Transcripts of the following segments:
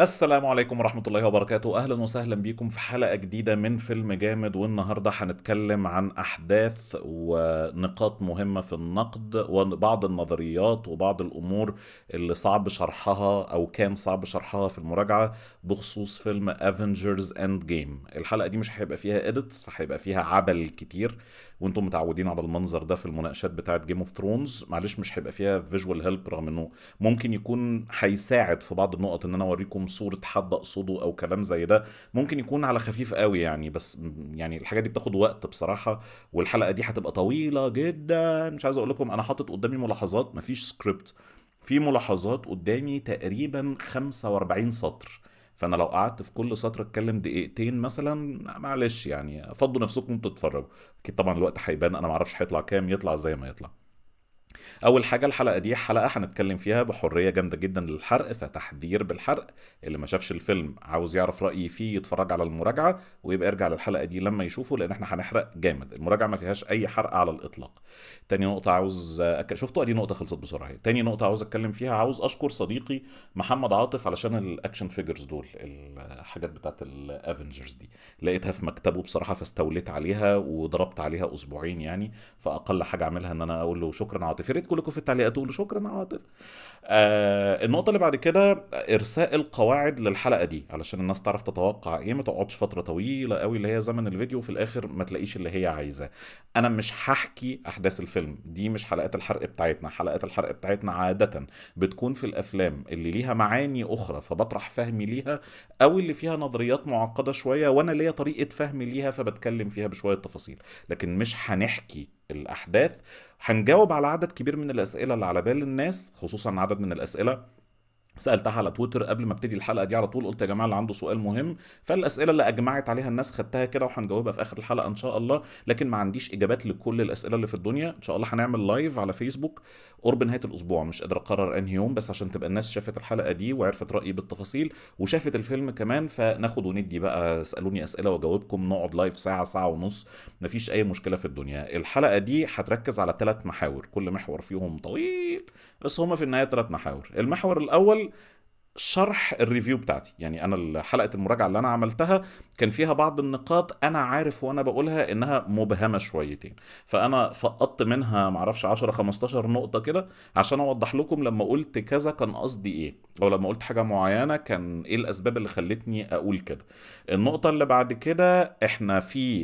السلام عليكم ورحمة الله وبركاته أهلا وسهلا بيكم في حلقة جديدة من فيلم جامد والنهاردة هنتكلم عن أحداث ونقاط مهمة في النقد وبعض النظريات وبعض الأمور اللي صعب شرحها أو كان صعب شرحها في المراجعة بخصوص فيلم افنجرز اند جيم الحلقة دي مش هيبقى فيها إدتس فهيبقى فيها عبل كتير وانتم متعودين على المنظر ده في المناقشات بتاعه جيم اوف ثرونز معلش مش هيبقى فيها فيجوال هيلب رغم انه ممكن يكون هيساعد في بعض النقط ان انا اوريكم صورة حد اقصده او كلام زي ده ممكن يكون على خفيف قوي يعني بس يعني الحاجة دي بتاخد وقت بصراحة والحلقة دي هتبقى طويلة جدا مش عايز اقول لكم انا حاطط قدامي ملاحظات مفيش سكريبت في ملاحظات قدامي تقريبا 45 سطر فانا لو قعدت في كل سطر اتكلم دقيقتين مثلا معلش يعني فضوا نفسكم تتفرجوا اكيد طبعا الوقت هيبان انا معرفش هيطلع كام يطلع زي ما يطلع اول حاجه الحلقه دي حلقه هنتكلم فيها بحريه جامده جدا للحرق فتحذير بالحرق اللي ما شافش الفيلم عاوز يعرف رايي فيه يتفرج على المراجعه ويبقى يرجع للحلقه دي لما يشوفه لان احنا هنحرق جامد المراجعه ما فيهاش اي حرق على الاطلاق تاني نقطه عاوز أك... شفتوا دي نقطه خلصت بسرعه تاني نقطه عاوز اتكلم فيها عاوز اشكر صديقي محمد عاطف علشان الاكشن فيجرز دول الحاجات بتاعت الافنجرز دي لقيتها في مكتبه بصراحه فاستوليت عليها وضربت عليها اسبوعين يعني فاقل حاجه اعملها ان انا اقول له شكرا عاطف ريت كلكم في التعليقات تقولوا شكرا عاطف آه النقطه اللي بعد كده ارساء القواعد للحلقه دي علشان الناس تعرف تتوقع ايه ما تقعدش فتره طويله قوي اللي هي زمن الفيديو وفي الاخر ما تلاقيش اللي هي عايزاه انا مش هحكي احداث الفيلم دي مش حلقات الحرق بتاعتنا حلقات الحرق بتاعتنا عاده بتكون في الافلام اللي ليها معاني اخرى فبطرح فهمي ليها او اللي فيها نظريات معقده شويه وانا ليا طريقه فهم ليها فبتكلم فيها بشويه تفاصيل لكن مش هنحكي الاحداث هنجاوب على عدد كبير من الاسئله اللي على بال الناس خصوصا عدد من الاسئله سالتها على تويتر قبل ما ابتدي الحلقه دي على طول قلت يا جماعه اللي عنده سؤال مهم فالاسئله اللي اجمعت عليها الناس خدتها كده وهنجاوبها في اخر الحلقه ان شاء الله لكن ما عنديش اجابات لكل الاسئله اللي في الدنيا ان شاء الله هنعمل لايف على فيسبوك قرب نهايه الاسبوع مش قادر اقرر انهي يوم بس عشان تبقى الناس شافت الحلقه دي وعرفت رايي بالتفاصيل وشافت الفيلم كمان فناخد وندي بقى اسالوني اسئله واجاوبكم نقعد لايف ساعه ساعه ونص مفيش اي مشكله في الدنيا الحلقه دي هتركز على ثلاث محاور كل محور فيهم طويل بس هما في النهايه ثلاث محاور المحور الاول شرح الريفيو بتاعتي يعني انا حلقه المراجعه اللي انا عملتها كان فيها بعض النقاط انا عارف وانا بقولها انها مبهمه شويتين فانا فقدت منها معرفش 10 15 نقطه كده عشان اوضح لكم لما قلت كذا كان قصدي ايه او لما قلت حاجه معينه كان ايه الاسباب اللي خلتني اقول كده النقطه اللي بعد كده احنا في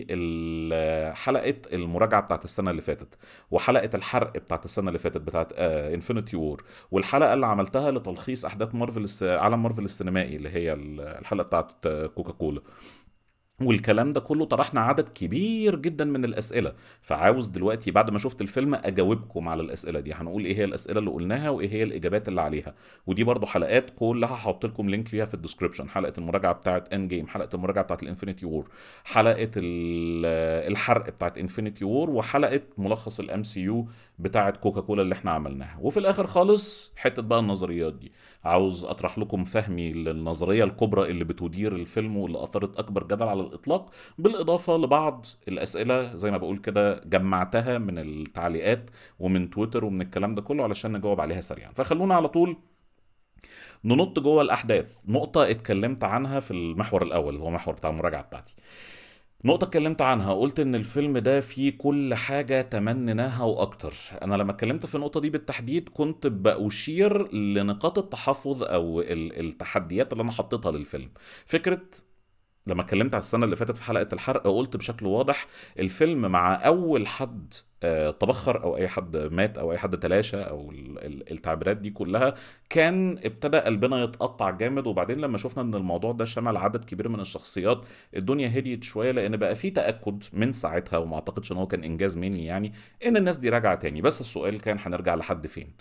حلقه المراجعه بتاعت السنه اللي فاتت وحلقه الحرق بتاعت السنه اللي فاتت بتاعت انفينيتي آه وور والحلقه اللي عملتها لتلخيص احداث مارفل السنة عالم مارفل السينمائي اللي هي الحلقه بتاعت كوكا كولا والكلام ده كله طرحنا عدد كبير جدا من الاسئله فعاوز دلوقتي بعد ما شفت الفيلم اجاوبكم على الاسئله دي هنقول ايه هي الاسئله اللي قلناها وايه هي الاجابات اللي عليها ودي برضو حلقات كلها هحط لكم لينك ليها في الديسكربشن حلقه المراجعه بتاعه اند جيم حلقه المراجعه بتاعه الانفينيتي وور حلقه الحرق بتاعه انفينيتي وور وحلقه ملخص الام سي يو بتاعه كولا اللي احنا عملناها وفي الاخر خالص حته بقى النظريات دي عاوز اطرح لكم فهمي للنظريه الكبرى اللي بتدير الفيلم واللي اثارت اكبر جدل على الإطلاق بالإضافة لبعض الأسئلة زي ما بقول كده جمعتها من التعليقات ومن تويتر ومن الكلام ده كله علشان نجاوب عليها سريعا فخلونا على طول ننط جوه الأحداث نقطة اتكلمت عنها في المحور الأول اللي هو محور بتاع المراجعة بتاعتي نقطة اتكلمت عنها قلت ان الفيلم ده فيه كل حاجة تمنيناها واكتر انا لما اتكلمت في النقطة دي بالتحديد كنت بأشير لنقاط التحفظ او التحديات اللي انا حطيتها للفيلم فكرة لما اتكلمت على السنه اللي فاتت في حلقه الحرق قلت بشكل واضح الفيلم مع اول حد تبخر آه، او اي حد مات او اي حد تلاشى او التعبيرات دي كلها كان ابتدى قلبنا يتقطع جامد وبعدين لما شفنا ان الموضوع ده شمل عدد كبير من الشخصيات الدنيا هديت شويه لان بقى في تاكد من ساعتها وما اعتقدش ان هو كان انجاز مني يعني ان الناس دي راجعه تاني بس السؤال كان هنرجع لحد فين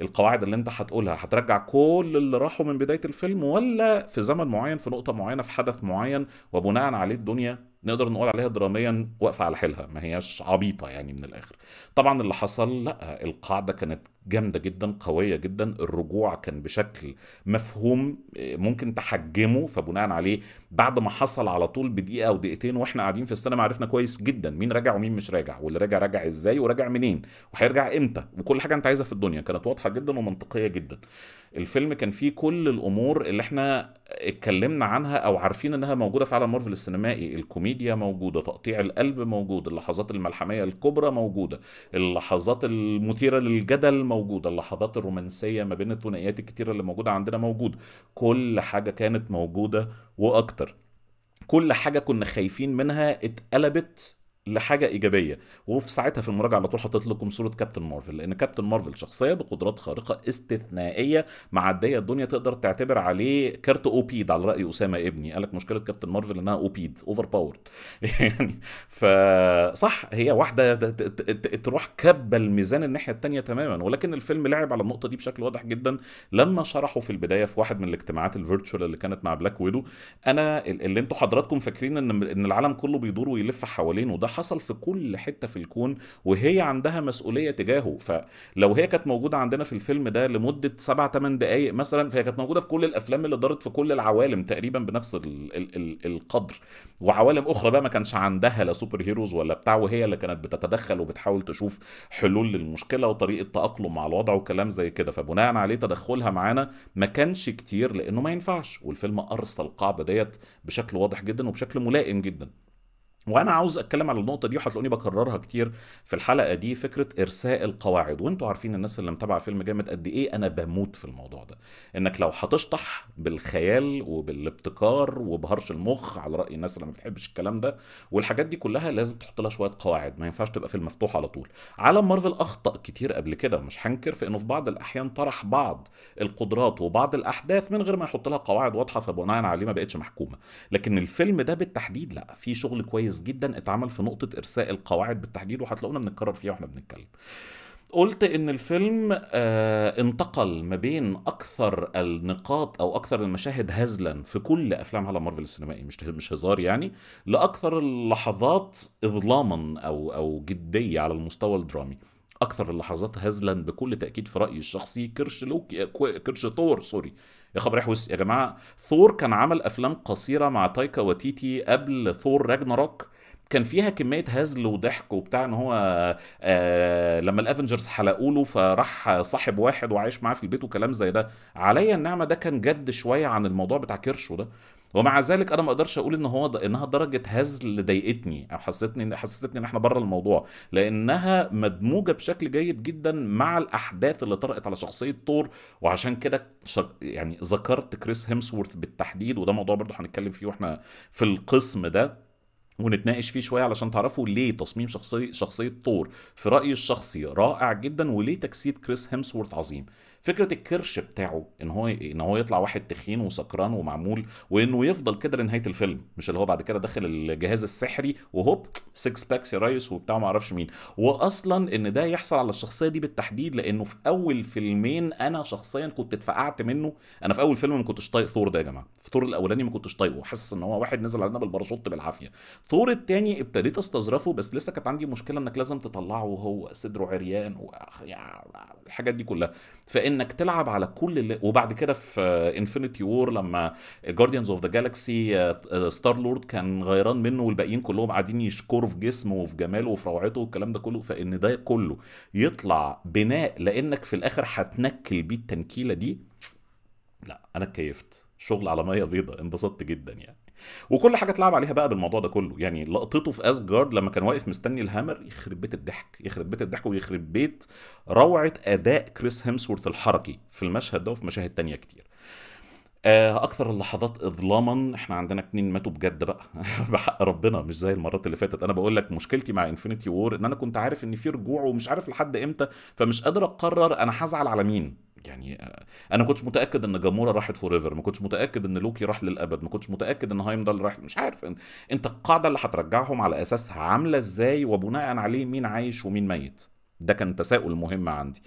القواعد اللي انت هتقولها هترجع كل اللي راحوا من بدايه الفيلم ولا في زمن معين في نقطه معينه في حدث معين وبناء عليه الدنيا نقدر نقول عليها دراميا واقفه على حيلها ما هياش عبيطه يعني من الاخر طبعا اللي حصل لا القاعده كانت جامده جدا قويه جدا الرجوع كان بشكل مفهوم ممكن تحجمه فبناء عليه بعد ما حصل على طول بدقيقه او دقيقتين واحنا قاعدين في السينما عرفنا كويس جدا مين راجع ومين مش راجع واللي راجع راجع ازاي وراجع منين وهيرجع امتى وكل حاجه انت عايزها في الدنيا كانت واضحه جدا ومنطقيه جدا الفيلم كان فيه كل الامور اللي احنا اتكلمنا عنها او عارفين انها موجوده في عالم مارفل السينمائي الكوميديا موجوده تقطيع القلب موجود اللحظات الملحميه الكبرى موجوده اللحظات المثيره للجدل موجوده اللحظات الرومانسيه ما بين الثنائيات الكتيره اللي موجوده عندنا موجود كل حاجه كانت موجوده واكتر كل حاجه كنا خايفين منها اتقلبت لحاجه ايجابيه وفي ساعتها في المراجعه على طول حطيت لكم صوره كابتن مارفل لان كابتن مارفل شخصيه بقدرات خارقه استثنائيه معديه الدنيا تقدر تعتبر عليه كارت او بيد على راي اسامه ابني قال لك مشكله كابتن مارفل انها او بيد اوفر باورد يعني فصح هي واحده تروح كب الميزان الناحيه الثانيه تماما ولكن الفيلم لعب على النقطه دي بشكل واضح جدا لما شرحوا في البدايه في واحد من الاجتماعات الفيرتشوال اللي كانت مع بلاك ويدو انا اللي انتوا حضراتكم فاكرين ان ان العالم كله بيدور ويلف حوالينه حصل في كل حته في الكون وهي عندها مسؤوليه تجاهه فلو هي كانت موجوده عندنا في الفيلم ده لمده 7 8 دقائق مثلا فهي كانت موجوده في كل الافلام اللي دارت في كل العوالم تقريبا بنفس الـ الـ الـ القدر وعوالم اخرى بقى ما كانش عندها لا سوبر هيروز ولا بتاع وهي اللي كانت بتتدخل وبتحاول تشوف حلول للمشكله وطريقه تاقلم مع الوضع وكلام زي كده فبناء عليه تدخلها معانا ما كانش كتير لانه ما ينفعش والفيلم ارسل القاعده ديت بشكل واضح جدا وبشكل ملائم جدا وانا عاوز اتكلم على النقطه دي وهتلاقوني بكررها كتير في الحلقه دي فكره ارساء القواعد وانتوا عارفين الناس اللي متابعه فيلم جامد قد ايه انا بموت في الموضوع ده انك لو هتشطح بالخيال وبالابتكار وبهرش المخ على راي الناس اللي ما بتحبش الكلام ده والحاجات دي كلها لازم تحط لها شويه قواعد ما ينفعش تبقى في المفتوح على طول عالم مارفل اخطا كتير قبل كده مش هنكر في انه في بعض الاحيان طرح بعض القدرات وبعض الاحداث من غير ما يحط لها قواعد واضحه فبناء عليه ما بقتش محكومه لكن الفيلم ده بالتحديد لا في شغل كويس كويس جدا اتعمل في نقطه ارساء القواعد بالتحديد وهتلاقونا بنتكرر فيها واحنا بنتكلم قلت ان الفيلم آه انتقل ما بين اكثر النقاط او اكثر المشاهد هزلا في كل افلام على مارفل السينمائي مش مش هزار يعني لاكثر اللحظات اظلاما او او جديه على المستوى الدرامي اكثر اللحظات هزلا بكل تاكيد في رايي الشخصي كرش لوكي كرش تور سوري يا خبر احوس يا جماعه ثور كان عمل افلام قصيره مع تايكا وتيتي قبل ثور راجناروك كان فيها كميه هزل وضحك وبتاع ان هو آه لما الافنجرز حلقوا له فراح صاحب واحد وعايش معاه في البيت وكلام زي ده عليا النعمه ده كان جد شويه عن الموضوع بتاع كرشه ده ومع ذلك انا ما اقدرش اقول ان هو انها درجه هزل ضايقتني او حسستني حسستني ان احنا بره الموضوع لانها مدموجه بشكل جيد جدا مع الاحداث اللي طرقت على شخصيه ثور وعشان كده يعني ذكرت كريس هيمسورث بالتحديد وده موضوع برضه هنتكلم فيه واحنا في القسم ده ونتناقش فيه شويه علشان تعرفوا ليه تصميم شخصيه شخصيه ثور في رايي الشخصي رائع جدا وليه تجسيد كريس هيمسورث عظيم فكره الكرش بتاعه ان هو ان هو يطلع واحد تخين وسكران ومعمول وانه يفضل كده لنهايه الفيلم مش اللي هو بعد كده داخل الجهاز السحري وهوب سكس باكس يا ريس وبتاع ما اعرفش مين واصلا ان ده يحصل على الشخصيه دي بالتحديد لانه في اول فيلمين انا شخصيا كنت اتفقعت منه انا في اول فيلم ما كنتش طايق ثور ده يا جماعه في ثور الاولاني ما كنتش طايقه حاسس ان هو واحد نزل علينا بالباراشوت بالعافيه ثور الثاني ابتديت استظرفه بس لسه كانت عندي مشكله انك لازم تطلعه وهو صدره عريان الحاجات دي كلها فان انك تلعب على كل اللي وبعد كده في انفينيتي وور لما جارديانز اوف ذا جالاكسي ستار لورد كان غيران منه والباقيين كلهم قاعدين يشكروا في جسمه وفي جماله وفي روعته والكلام ده كله فان ده كله يطلع بناء لانك في الاخر هتنكل بيه التنكيله دي لا انا اتكيفت شغل على ميه بيضاء انبسطت جدا يعني وكل حاجه اتلعب عليها بقى بالموضوع ده كله يعني لقطته في اسجارد لما كان واقف مستني الهامر يخرب بيت الضحك يخرب بيت الضحك ويخرب بيت روعه اداء كريس هيمسورث الحركي في المشهد ده وفي مشاهد تانية كتير آه، اكثر اللحظات اظلاما احنا عندنا اتنين ماتوا بجد بقى بحق ربنا مش زي المرات اللي فاتت انا بقول لك مشكلتي مع انفينيتي وور ان انا كنت عارف ان في رجوع ومش عارف لحد امتى فمش قادر اقرر انا هزعل على مين يعني آه، انا كنتش متاكد ان جامورا راحت فور ايفر ما كنتش متاكد ان لوكي راح للابد ما كنتش متاكد ان هايمدال راح مش عارف انت القاعده اللي هترجعهم على اساسها عامله ازاي وبناء عليه مين عايش ومين ميت ده كان تساؤل مهم عندي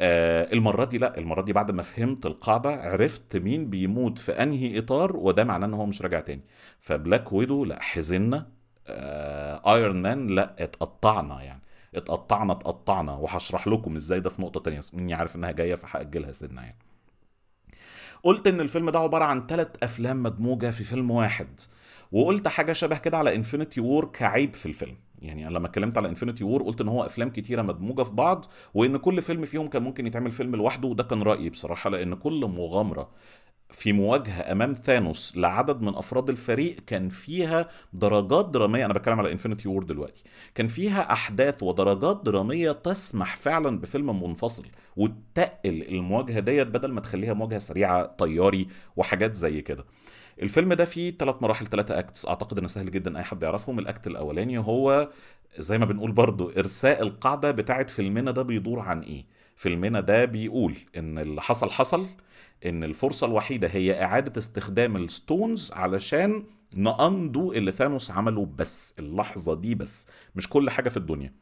آه المره دي لا المره دي بعد ما فهمت القاعده عرفت مين بيموت في انهي اطار وده معناه ان هو مش راجع تاني فبلاك ويدو لا حزنا آه ايرون مان لا اتقطعنا يعني اتقطعنا اتقطعنا وهشرح لكم ازاي ده في نقطه تانية مني عارف انها جايه فهاجلها سنه يعني قلت ان الفيلم ده عباره عن ثلاث افلام مدموجه في فيلم واحد وقلت حاجه شبه كده على انفينيتي وور كعيب في الفيلم يعني انا لما اتكلمت على انفينيتي وور قلت ان هو افلام كتيره مدموجه في بعض وان كل فيلم فيهم كان ممكن يتعمل فيلم لوحده وده كان رايي بصراحه لان كل مغامره في مواجهه امام ثانوس لعدد من افراد الفريق كان فيها درجات دراميه انا بتكلم على انفينيتي وور دلوقتي كان فيها احداث ودرجات دراميه تسمح فعلا بفيلم منفصل وتقل المواجهه ديت بدل ما تخليها مواجهه سريعه طياري وحاجات زي كده الفيلم ده فيه ثلاث مراحل ثلاثة اكتس اعتقد ان سهل جدا اي حد يعرفهم الاكت الاولاني هو زي ما بنقول برضو ارساء القاعده بتاعه فيلمنا ده بيدور عن ايه فيلمنا ده بيقول ان اللي حصل حصل ان الفرصه الوحيده هي اعاده استخدام الستونز علشان نأندو اللي ثانوس عمله بس اللحظه دي بس مش كل حاجه في الدنيا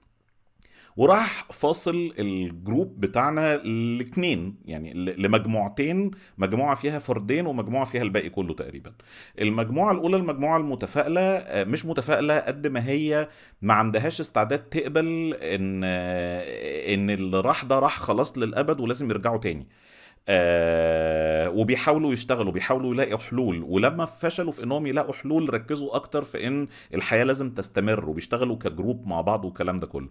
وراح فاصل الجروب بتاعنا الاثنين يعني لمجموعتين مجموعه فيها فردين ومجموعه فيها الباقي كله تقريبا المجموعه الاولى المجموعه المتفائله آه، مش متفائله قد ما هي ما عندهاش استعداد تقبل ان آه، ان اللي راح ده راح خلاص للابد ولازم يرجعوا تاني آه وبيحاولوا يشتغلوا بيحاولوا يلاقوا حلول ولما فشلوا في انهم يلاقوا حلول ركزوا اكتر في ان الحياه لازم تستمر وبيشتغلوا كجروب مع بعض والكلام ده كله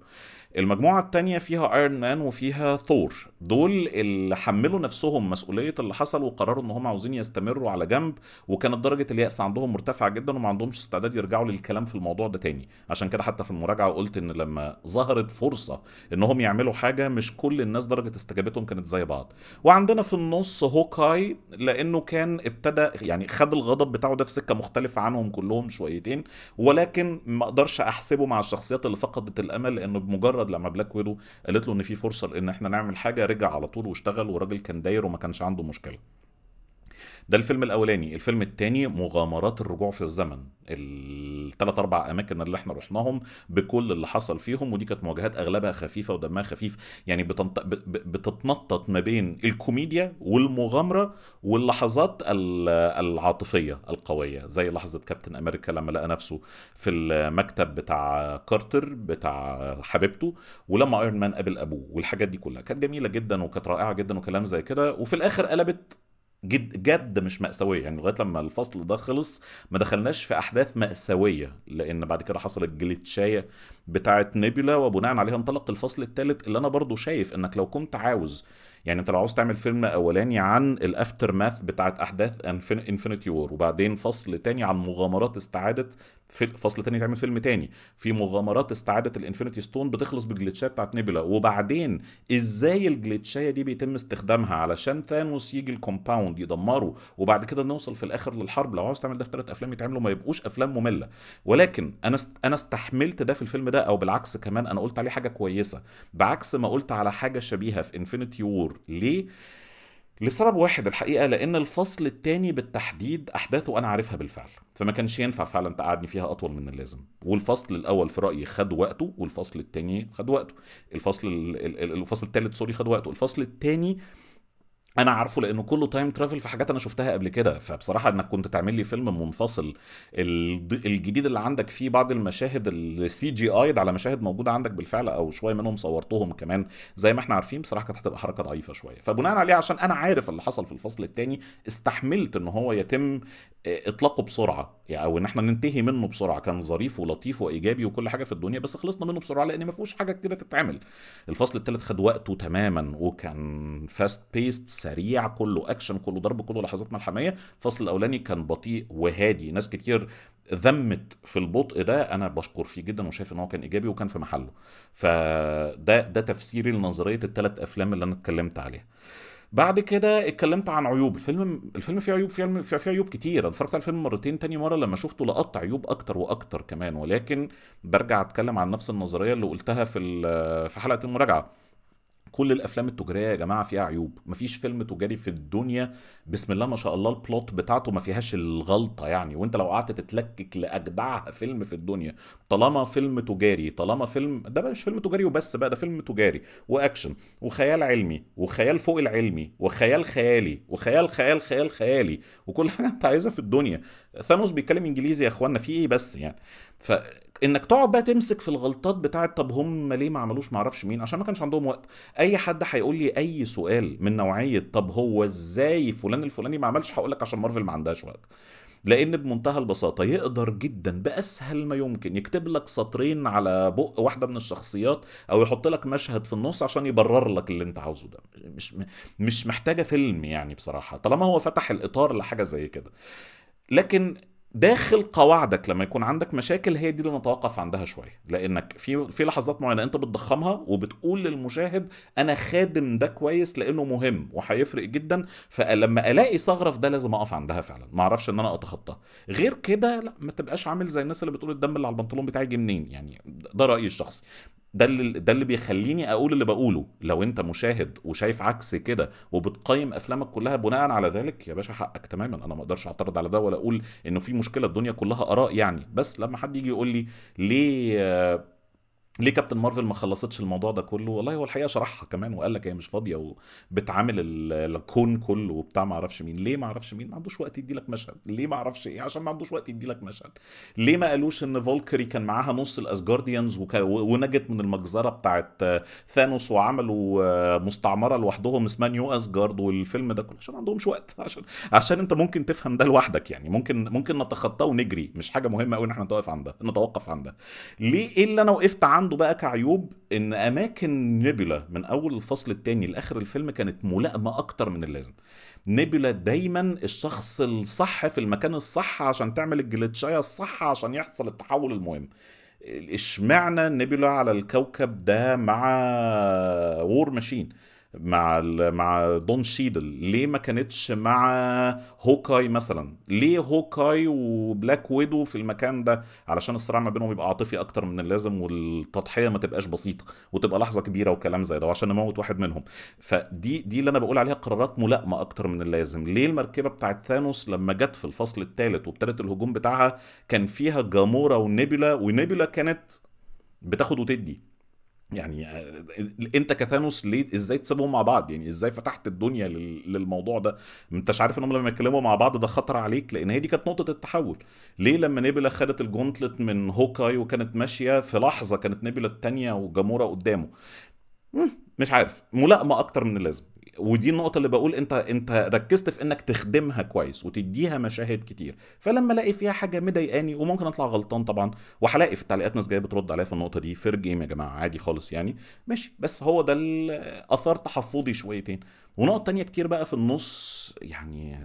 المجموعه الثانيه فيها ايرون مان وفيها ثور دول اللي حملوا نفسهم مسؤوليه اللي حصل وقرروا ان هم عاوزين يستمروا على جنب وكانت درجه الياس عندهم مرتفعه جدا وما عندهمش استعداد يرجعوا للكلام في الموضوع ده تاني عشان كده حتى في المراجعه قلت ان لما ظهرت فرصه انهم يعملوا حاجه مش كل الناس درجه استجابتهم كانت زي بعض وعندنا في النص هوكاي لانه كان ابتدى يعني خد الغضب بتاعه ده في سكه مختلفه عنهم كلهم شويتين ولكن ما اقدرش احسبه مع الشخصيات اللي فقدت الامل لانه بمجرد مجرد لما بلاك ويدو قالت له ان في فرصه ان احنا نعمل حاجه رجع على طول واشتغل والراجل كان داير وما كانش عنده مشكله ده الفيلم الاولاني الفيلم الثاني مغامرات الرجوع في الزمن الثلاث اربع اماكن اللي احنا رحناهم بكل اللي حصل فيهم ودي كانت مواجهات اغلبها خفيفه ودمها خفيف يعني بتنط... بتتنطط ما بين الكوميديا والمغامره واللحظات العاطفيه القويه زي لحظه كابتن امريكا لما لقى نفسه في المكتب بتاع كارتر بتاع حبيبته ولما ايرون مان قابل ابوه والحاجات دي كلها كانت جميله جدا وكانت رائعه جدا وكلام زي كده وفي الاخر قلبت جد جد مش مأساوية يعني لغاية لما الفصل ده خلص ما دخلناش في أحداث مأساوية لأن بعد كده حصلت جليتشاية بتاعة نيبولا وبناء عليها انطلق الفصل الثالث اللي أنا برضو شايف إنك لو كنت عاوز يعني انت لو عاوز تعمل فيلم اولاني عن الافتر ماث بتاعت احداث انفينيتي وور وبعدين فصل تاني عن مغامرات استعاده فصل تاني تعمل فيلم تاني في مغامرات استعاده الانفينيتي ستون بتخلص بالجليتشات بتاعت نيبولا وبعدين ازاي الجليتشايه دي بيتم استخدامها علشان ثانوس يجي الكومباوند يدمره وبعد كده نوصل في الاخر للحرب لو عاوز تعمل ده في ثلاث افلام يتعملوا ما يبقوش افلام ممله ولكن انا انا استحملت ده في الفيلم ده او بالعكس كمان انا قلت عليه حاجه كويسه بعكس ما قلت على حاجه شبيهه في انفينيتي وور ليه؟ لسبب واحد الحقيقه لان الفصل الثاني بالتحديد احداثه انا عارفها بالفعل فما كانش ينفع فعلا تقعدني فيها اطول من اللازم والفصل الاول في رايي خد وقته والفصل الثاني خد وقته الفصل الفصل الثالث سوري خد وقته الفصل الثاني انا عارفه لانه كله تايم ترافل في حاجات انا شفتها قبل كده فبصراحه انك كنت تعمل لي فيلم منفصل الجديد اللي عندك فيه بعض المشاهد السي جي اي على مشاهد موجوده عندك بالفعل او شويه منهم صورتهم كمان زي ما احنا عارفين بصراحه كانت هتبقى حركه ضعيفه شويه فبناء عليه عشان انا عارف اللي حصل في الفصل الثاني استحملت ان هو يتم اطلاقه بسرعه يعني او ان احنا ننتهي منه بسرعه كان ظريف ولطيف وايجابي وكل حاجه في الدنيا بس خلصنا منه بسرعه لان ما فيهوش حاجه كتيره تتعمل الفصل الثالث خد وقته تماما وكان فاست بيست سريع كله اكشن كله ضرب كله لحظات ملحميه الفصل الاولاني كان بطيء وهادي ناس كتير ذمت في البطء ده انا بشكر فيه جدا وشايف ان هو كان ايجابي وكان في محله فده ده تفسيري لنظريه الثلاث افلام اللي انا اتكلمت عليها بعد كده اتكلمت عن عيوب الفيلم الفيلم فيه عيوب فيه, فيه عيوب كتير انا اتفرجت على الفيلم مرتين تاني مره لما شفته لقطت عيوب اكتر واكتر كمان ولكن برجع اتكلم عن نفس النظريه اللي قلتها في في حلقه المراجعه كل الافلام التجاريه يا جماعه فيها عيوب مفيش فيلم تجاري في الدنيا بسم الله ما شاء الله البلوت بتاعته ما فيهاش الغلطه يعني وانت لو قعدت تتلكك لاجدع فيلم في الدنيا طالما فيلم تجاري طالما فيلم ده مش فيلم تجاري وبس بقى ده فيلم تجاري واكشن وخيال علمي وخيال فوق العلمي وخيال خيالي وخيال خيال خيال خيالي وكل حاجه انت عايزها في الدنيا ثانوس بيتكلم انجليزي يا اخوانا في ايه بس يعني فانك تقعد بقى تمسك في الغلطات بتاعه طب هم ليه ما عملوش معرفش مين عشان ما كانش عندهم وقت اي حد هيقول لي اي سؤال من نوعيه طب هو ازاي فلان الفلاني ما عملش هقول لك عشان مارفل ما عندهاش وقت لان بمنتهى البساطه يقدر جدا باسهل ما يمكن يكتب لك سطرين على بق واحده من الشخصيات او يحط لك مشهد في النص عشان يبرر لك اللي انت عاوزه ده مش مش محتاجه فيلم يعني بصراحه طالما هو فتح الاطار لحاجه زي كده لكن داخل قواعدك لما يكون عندك مشاكل هي دي اللي نتوقف عندها شويه لانك في في لحظات معينه انت بتضخمها وبتقول للمشاهد انا خادم ده كويس لانه مهم وهيفرق جدا فلما الاقي ثغره في ده لازم اقف عندها فعلا ما اعرفش ان انا اتخطاها غير كده لا ما تبقاش عامل زي الناس اللي بتقول الدم اللي على البنطلون بتاعي جه منين يعني ده رايي الشخصي ده اللي ده اللي بيخليني اقول اللي بقوله لو انت مشاهد وشايف عكس كده وبتقيم افلامك كلها بناء على ذلك يا باشا حقك تماما انا ما اقدرش اعترض على ده ولا اقول انه في مشكله الدنيا كلها اراء يعني بس لما حد يجي يقول لي ليه آه، ليه كابتن مارفل ما خلصتش الموضوع ده كله والله هو الحقيقه شرحها كمان وقال لك هي مش فاضيه وبتعامل الكون كله وبتاع ما اعرفش مين ليه ما اعرفش مين ما عندوش وقت يدي لك مشهد ليه ما اعرفش ايه عشان ما عندوش وقت يدي لك مشهد ليه ما قالوش ان فولكري كان معاها نص الاسجارديانز ونجت من المجزره بتاعت ثانوس وعملوا مستعمره لوحدهم اسمها نيو اسجارد والفيلم ده كله عشان ما عندهمش وقت عشان عشان انت ممكن تفهم ده لوحدك يعني ممكن ممكن نتخطاه ونجري مش حاجه مهمه قوي ان احنا نتوقف عندها نتوقف عندها ليه ايه اللي انا وقفت عنده عنده بقى كعيوب ان اماكن نيبولا من اول الفصل الثاني لاخر الفيلم كانت ملائمه اكتر من اللازم نيبولا دايما الشخص الصح في المكان الصح عشان تعمل الجليتشايه الصح عشان يحصل التحول المهم اشمعنى نيبولا على الكوكب ده مع وور ماشين مع مع دون شيدل ليه ما كانتش مع هوكاي مثلا ليه هوكاي وبلاك ويدو في المكان ده علشان الصراع ما بينهم يبقى عاطفي اكتر من اللازم والتضحيه ما تبقاش بسيطه وتبقى لحظه كبيره وكلام زي ده وعشان نموت واحد منهم فدي دي اللي انا بقول عليها قرارات ملائمه اكتر من اللازم ليه المركبه بتاعت ثانوس لما جت في الفصل الثالث وابتدت الهجوم بتاعها كان فيها جامورا ونيبيلا ونيبيلا كانت بتاخد وتدي يعني آه، انت كثانوس ليه ازاي تسيبهم مع بعض يعني ازاي فتحت الدنيا للموضوع ده انتش عارف انهم لما يتكلموا مع بعض ده خطر عليك لان هي دي كانت نقطه التحول ليه لما نيبلا خدت الجونتلت من هوكاي وكانت ماشيه في لحظه كانت نيبلا الثانيه وجامورا قدامه مش عارف ملائمه اكتر من اللازم ودي النقطة اللي بقول انت انت ركزت في انك تخدمها كويس وتديها مشاهد كتير فلما الاقي فيها حاجة مضايقاني وممكن اطلع غلطان طبعا وهلاقي في التعليقات ناس جاية بترد عليا في النقطة دي فير ايه جيم يا جماعة عادي خالص يعني ماشي بس هو ده اللي اثار تحفظي شويتين ونقط تانية كتير بقى في النص يعني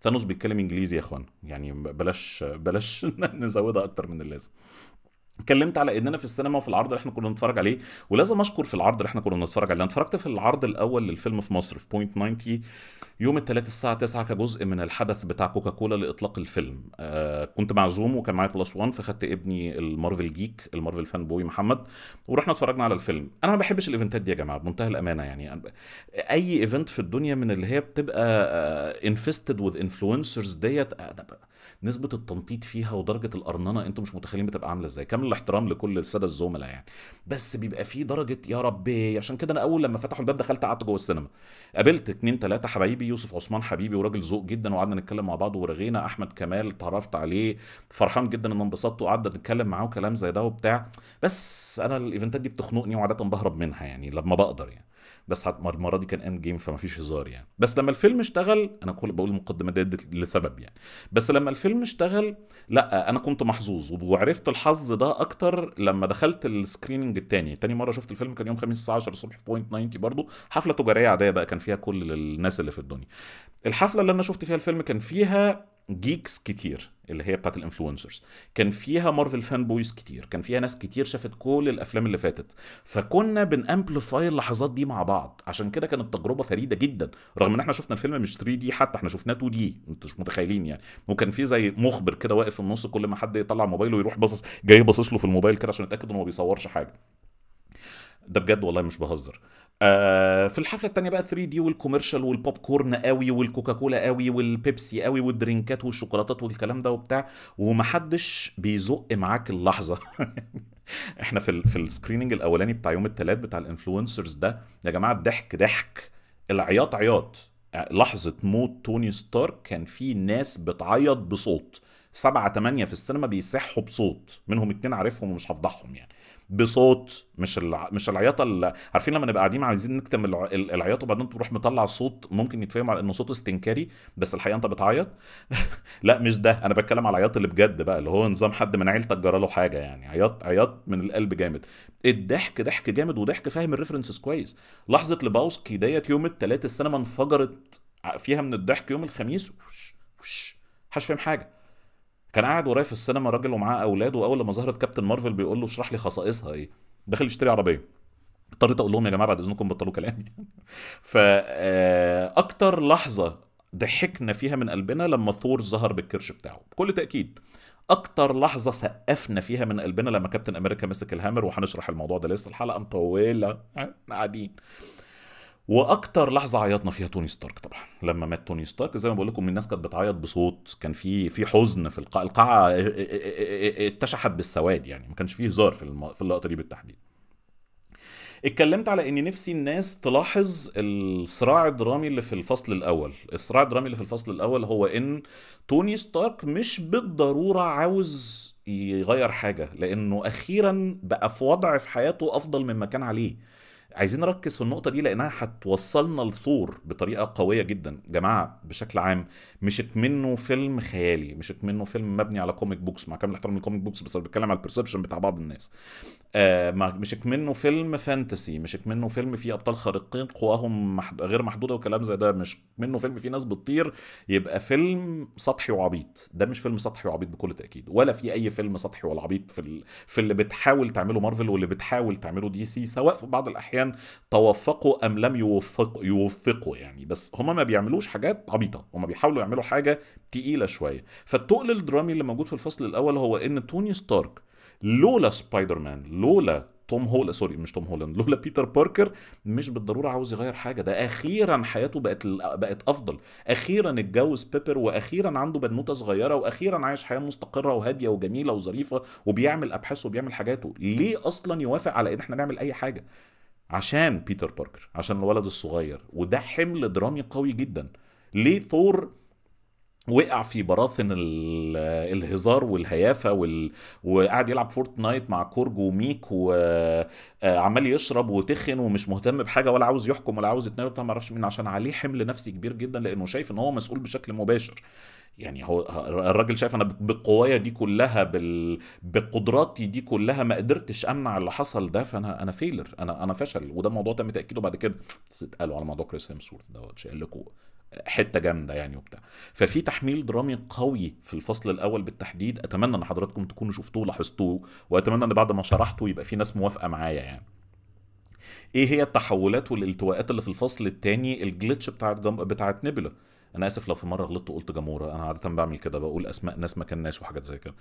ثانوس بيتكلم انجليزي يا اخوان يعني بلاش بلاش نزودها اكتر من اللازم اتكلمت على ان انا في السينما وفي العرض اللي احنا كنا بنتفرج عليه ولازم اشكر في العرض اللي احنا كنا بنتفرج عليه انا اتفرجت في العرض الاول للفيلم في مصر في بوينت 90 يوم الثلاث الساعه 9 كجزء من الحدث بتاع كوكا كولا لاطلاق الفيلم آه كنت معزوم وكان معايا بلس 1 فخدت ابني المارفل جيك المارفل فان بوي محمد ورحنا اتفرجنا على الفيلم انا ما بحبش الايفنتات دي يا جماعه بمنتهى الامانه يعني اي ايفنت في الدنيا من اللي هي بتبقى انفستد وذ انفلونسرز ديت نسبه التنطيط فيها ودرجه القرننه انتوا مش متخيلين بتبقى عامله ازاي كامل الاحترام لكل الساده الزملاء يعني بس بيبقى في درجه يا ربي عشان كده انا اول لما فتحوا الباب دخلت قعدت جوه السينما قابلت اتنين تلاته حبايبي يوسف عثمان حبيبي وراجل ذوق جدا وقعدنا نتكلم مع بعض ورغينا احمد كمال اتعرفت عليه فرحان جدا ان انبسطت وقعدنا نتكلم معاه وكلام زي ده وبتاع بس انا الايفنتات دي بتخنقني وعاده بهرب منها يعني لما بقدر يعني بس المره دي كان اند جيم فما فيش هزار يعني بس لما الفيلم اشتغل انا كل بقول المقدمه دي لسبب يعني بس لما الفيلم اشتغل لا انا كنت محظوظ وعرفت الحظ ده اكتر لما دخلت السكريننج التاني تاني مره شفت الفيلم كان يوم خميس الساعه 10 الصبح في بوينت 90 برضه حفله تجاريه عاديه بقى كان فيها كل الناس اللي في الدنيا الحفله اللي انا شفت فيها الفيلم كان فيها جيكس كتير اللي هي بتاعت الانفلونسرز كان فيها مارفل فان بويز كتير كان فيها ناس كتير شافت كل الافلام اللي فاتت فكنا بنامبليفاي اللحظات دي مع بعض عشان كده كانت تجربه فريده جدا رغم ان احنا شفنا الفيلم مش 3 دي حتى احنا شفناه 2 دي انتوا مش متخيلين يعني وكان في زي مخبر كده واقف في النص كل ما حد يطلع موبايله يروح باصص جاي باصص له في الموبايل كده عشان يتاكد انه ما بيصورش حاجه ده بجد والله مش بهزر آه في الحفله الثانيه بقى 3 دي والكوميرشال والبوب كورن قوي والكوكاكولا قوي والبيبسي قوي والدرينكات والشوكولاتات والكلام ده وبتاع ومحدش بيزق معاك اللحظه احنا في الـ في السكريننج الاولاني بتاع يوم الثلاث بتاع الانفلونسرز ده يا جماعه الضحك ضحك العياط عياط لحظه موت توني ستارك كان في ناس بتعيط بصوت سبعة تمانية في السينما بيصحوا بصوت منهم اتنين عارفهم ومش هفضحهم يعني بصوت مش الع... مش العياطه اللي... عارفين لما نبقى قاعدين عايزين نكتم الع... العياطه وبعدين تروح مطلع صوت ممكن يتفهم على انه صوته استنكاري بس الحقيقه انت بتعيط لا مش ده انا بتكلم على العياط اللي بجد بقى اللي هو نظام حد من عيلتك جرى له حاجه يعني عياط عياط من القلب جامد الضحك ضحك جامد وضحك فاهم الريفرنسز كويس لحظه لباوسكي ديت يوم الثلاث السينما انفجرت فيها من الضحك يوم الخميس وش وش محدش فاهم حاجه كان قاعد ورايا في السينما راجل ومعاه اولاد واول لما ظهرت كابتن مارفل بيقول له اشرح لي خصائصها ايه داخل يشتري عربيه اضطريت اقول لهم يا جماعه بعد اذنكم بطلوا كلامي فاكتر آه، لحظه ضحكنا فيها من قلبنا لما ثور ظهر بالكرش بتاعه بكل تاكيد اكتر لحظه سقفنا فيها من قلبنا لما كابتن امريكا مسك الهامر وهنشرح الموضوع ده لسه الحلقه مطوله قاعدين واكتر لحظه عيطنا فيها توني ستارك طبعا لما مات توني ستارك زي ما بقول لكم الناس كانت بتعيط بصوت كان في في حزن في القاعه القاعه اتشحت بالسواد يعني ما كانش فيه هزار في في اللقطه دي بالتحديد اتكلمت على ان نفسي الناس تلاحظ الصراع الدرامي اللي في الفصل الاول الصراع الدرامي اللي في الفصل الاول هو ان توني ستارك مش بالضروره عاوز يغير حاجه لانه اخيرا بقى في وضع في حياته افضل مما كان عليه عايزين نركز في النقطه دي لانها هتوصلنا لثور بطريقه قويه جدا جماعه بشكل عام مش اكمنه فيلم خيالي مش اكمنه فيلم مبني على كوميك بوكس مع كامل احترام الكوميك بوكس بس انا بتكلم على البرسبشن بتاع بعض الناس آه مش اكمنه فيلم فانتسي مش اكمنه فيلم فيه ابطال خارقين قواهم محد... غير محدوده وكلام زي ده مش منه فيلم فيه ناس بتطير يبقى فيلم سطحي وعبيط ده مش فيلم سطحي وعبيط بكل تاكيد ولا في اي فيلم سطحي ولا عبيط في ال... في اللي بتحاول تعمله مارفل واللي بتحاول تعمله دي سي سواء في بعض الاحيان كان توفقوا ام لم يوفقوا يوفقوا يعني بس هما ما بيعملوش حاجات عبيطه هما بيحاولوا يعملوا حاجه تقيله شويه فالتقل الدرامي اللي موجود في الفصل الاول هو ان توني ستارك لولا سبايدر مان لولا توم هول سوري مش توم هولاند لولا بيتر باركر مش بالضروره عاوز يغير حاجه ده اخيرا حياته بقت بقت افضل اخيرا اتجوز بيبر واخيرا عنده بنوته صغيره واخيرا عايش حياه مستقره وهاديه وجميله وظريفه وبيعمل ابحاث وبيعمل حاجاته ليه اصلا يوافق على ان احنا نعمل اي حاجه عشان بيتر باركر عشان الولد الصغير وده حمل درامي قوي جدا ليه ثور وقع في براثن الهزار والهيافه وال... وقعد يلعب فورتنايت مع كورج وميك وعمال آه، يشرب وتخن ومش مهتم بحاجه ولا عاوز يحكم ولا عاوز يتنال ما اعرفش مين عشان عليه حمل نفسي كبير جدا لانه شايف ان هو مسؤول بشكل مباشر يعني هو الراجل شايف انا بقوايا دي كلها بال... بقدراتي دي كلها ما قدرتش امنع اللي حصل ده فانا انا فيلر انا انا فشل وده موضوع تم تاكيده بعد كده اتقالوا على موضوع كريس هيمسورث دوت شايل لكم حته جامده يعني وبتاع ففي تحميل درامي قوي في الفصل الاول بالتحديد اتمنى ان حضراتكم تكونوا شفتوه ولاحظتوه واتمنى ان بعد ما شرحته يبقى في ناس موافقه معايا يعني ايه هي التحولات والالتواءات اللي في الفصل الثاني الجليتش بتاعت جم... بتاعت نبيلا انا اسف لو في مره غلطت وقلت جموره انا عاده بعمل كده بقول اسماء ناس مكان ناس وحاجات زي كده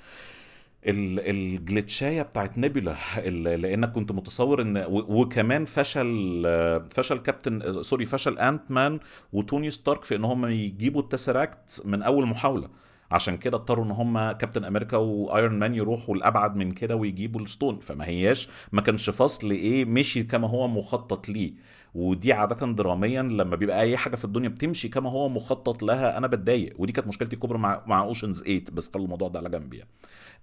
الجليتشايه بتاعت نيبولا لانك كنت متصور ان وكمان فشل فشل كابتن سوري فشل انت مان وتوني ستارك في ان هم يجيبوا التسراكت من اول محاوله عشان كده اضطروا ان هم كابتن امريكا وايرون مان يروحوا لابعد من كده ويجيبوا الستون فما هياش ما كانش فصل ايه مشي كما هو مخطط ليه ودي عاده دراميا لما بيبقى اي حاجه في الدنيا بتمشي كما هو مخطط لها انا بتضايق ودي كانت مشكلتي الكبرى مع مع اوشنز 8 بس خلوا الموضوع ده على جنب يعني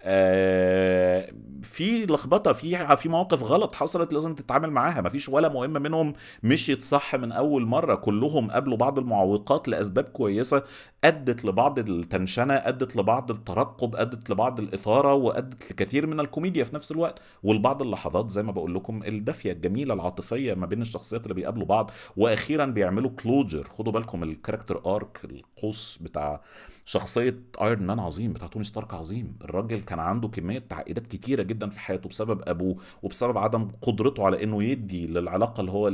آه، في لخبطه في في مواقف غلط حصلت لازم تتعامل معاها مفيش ولا مهم منهم مشيت صح من اول مره كلهم قابلوا بعض المعوقات لاسباب كويسه ادت لبعض التنشنه ادت لبعض الترقب ادت لبعض الاثاره وادت لكثير من الكوميديا في نفس الوقت ولبعض اللحظات زي ما بقول لكم الدافيه الجميله العاطفيه ما بين الشخصيات اللي بيقابلوا بعض واخيرا بيعملوا كلوجر خدوا بالكم الكاركتر ارك القوس بتاع شخصيه ايرون مان عظيم بتاع توني ستارك عظيم الراجل كان عنده كميه تعقيدات كتيره جدا في حياته بسبب ابوه وبسبب عدم قدرته على انه يدي للعلاقه اللي هو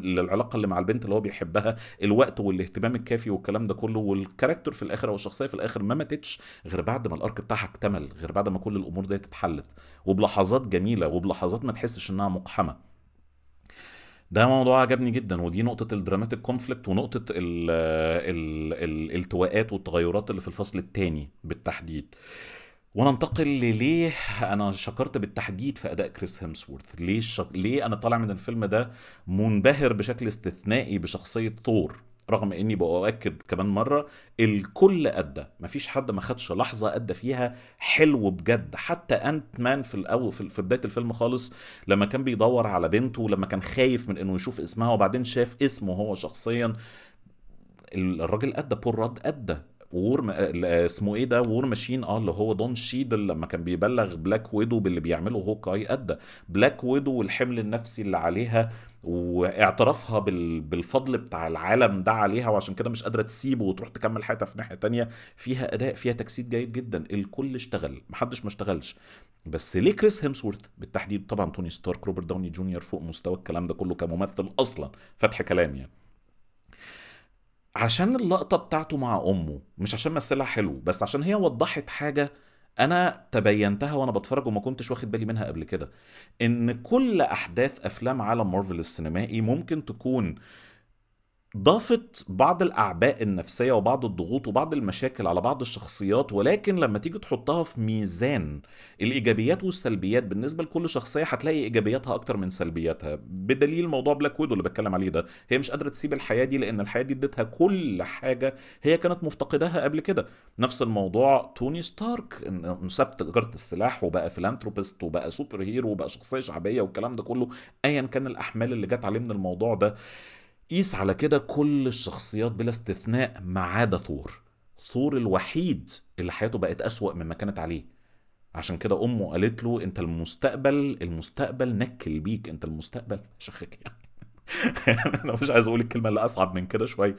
للعلاقه اللي مع البنت اللي هو بيحبها الوقت والاهتمام الكافي والكلام ده كله والكاركتر في الاخر او الشخصيه في الاخر ما ماتتش غير بعد ما الارك بتاعها اكتمل غير بعد ما كل الامور دي اتحلت وبلحظات جميله وبلحظات ما تحسش انها مقحمه ده موضوع عجبني جدا ودي نقطة الدراماتيك كونفليكت ونقطة ال ال الالتواءات والتغيرات اللي في الفصل الثاني بالتحديد. وننتقل لليه انا شكرت بالتحديد في اداء كريس هيمسورث ليه شك... ليه انا طالع من الفيلم ده منبهر بشكل استثنائي بشخصيه ثور رغم اني باؤكد كمان مره الكل ادى مفيش حد ما خدش لحظه ادى فيها حلو بجد حتى انت مان في الاول في بدايه الفيلم خالص لما كان بيدور على بنته لما كان خايف من انه يشوف اسمها وبعدين شاف اسمه هو شخصيا الراجل ادى بول رد ادى وور آه، آه، اسمه ايه ده وور ماشين اه اللي هو دون شيدل لما كان بيبلغ بلاك ويدو باللي بيعمله هوكاي ادى بلاك ويدو والحمل النفسي اللي عليها واعترافها بالفضل بتاع العالم ده عليها وعشان كده مش قادره تسيبه وتروح تكمل حياتها في ناحيه تانية فيها اداء فيها تجسيد جيد جدا الكل اشتغل محدش ما اشتغلش بس ليه كريس هيمسورث بالتحديد طبعا توني ستارك روبرت داوني جونيور فوق مستوى الكلام ده كله كممثل اصلا فتح كلام يعني عشان اللقطة بتاعته مع أمه مش عشان مثلها حلو بس عشان هي وضحت حاجة أنا تبينتها وأنا بتفرج وما كنتش واخد بالي منها قبل كده إن كل أحداث أفلام عالم مارفل السينمائي ممكن تكون ضافت بعض الاعباء النفسيه وبعض الضغوط وبعض المشاكل على بعض الشخصيات ولكن لما تيجي تحطها في ميزان الايجابيات والسلبيات بالنسبه لكل شخصيه هتلاقي ايجابياتها اكتر من سلبياتها بدليل موضوع بلاك ويدو اللي بتكلم عليه ده هي مش قادره تسيب الحياه دي لان الحياه دي ادتها كل حاجه هي كانت مفتقداها قبل كده نفس الموضوع توني ستارك انه ساب تجاره السلاح وبقى فيلانثروبيست وبقى سوبر هيرو وبقى شخصيه شعبيه والكلام ده كله ايا كان الاحمال اللي جت عليه من الموضوع ده قيس على كده كل الشخصيات بلا استثناء ما عدا ثور ثور الوحيد اللي حياته بقت أسوأ مما كانت عليه عشان كده أمه قالت له أنت المستقبل المستقبل نكل بيك أنت المستقبل شخك يعني أنا مش عايز أقول الكلمة اللي أصعب من كده شوية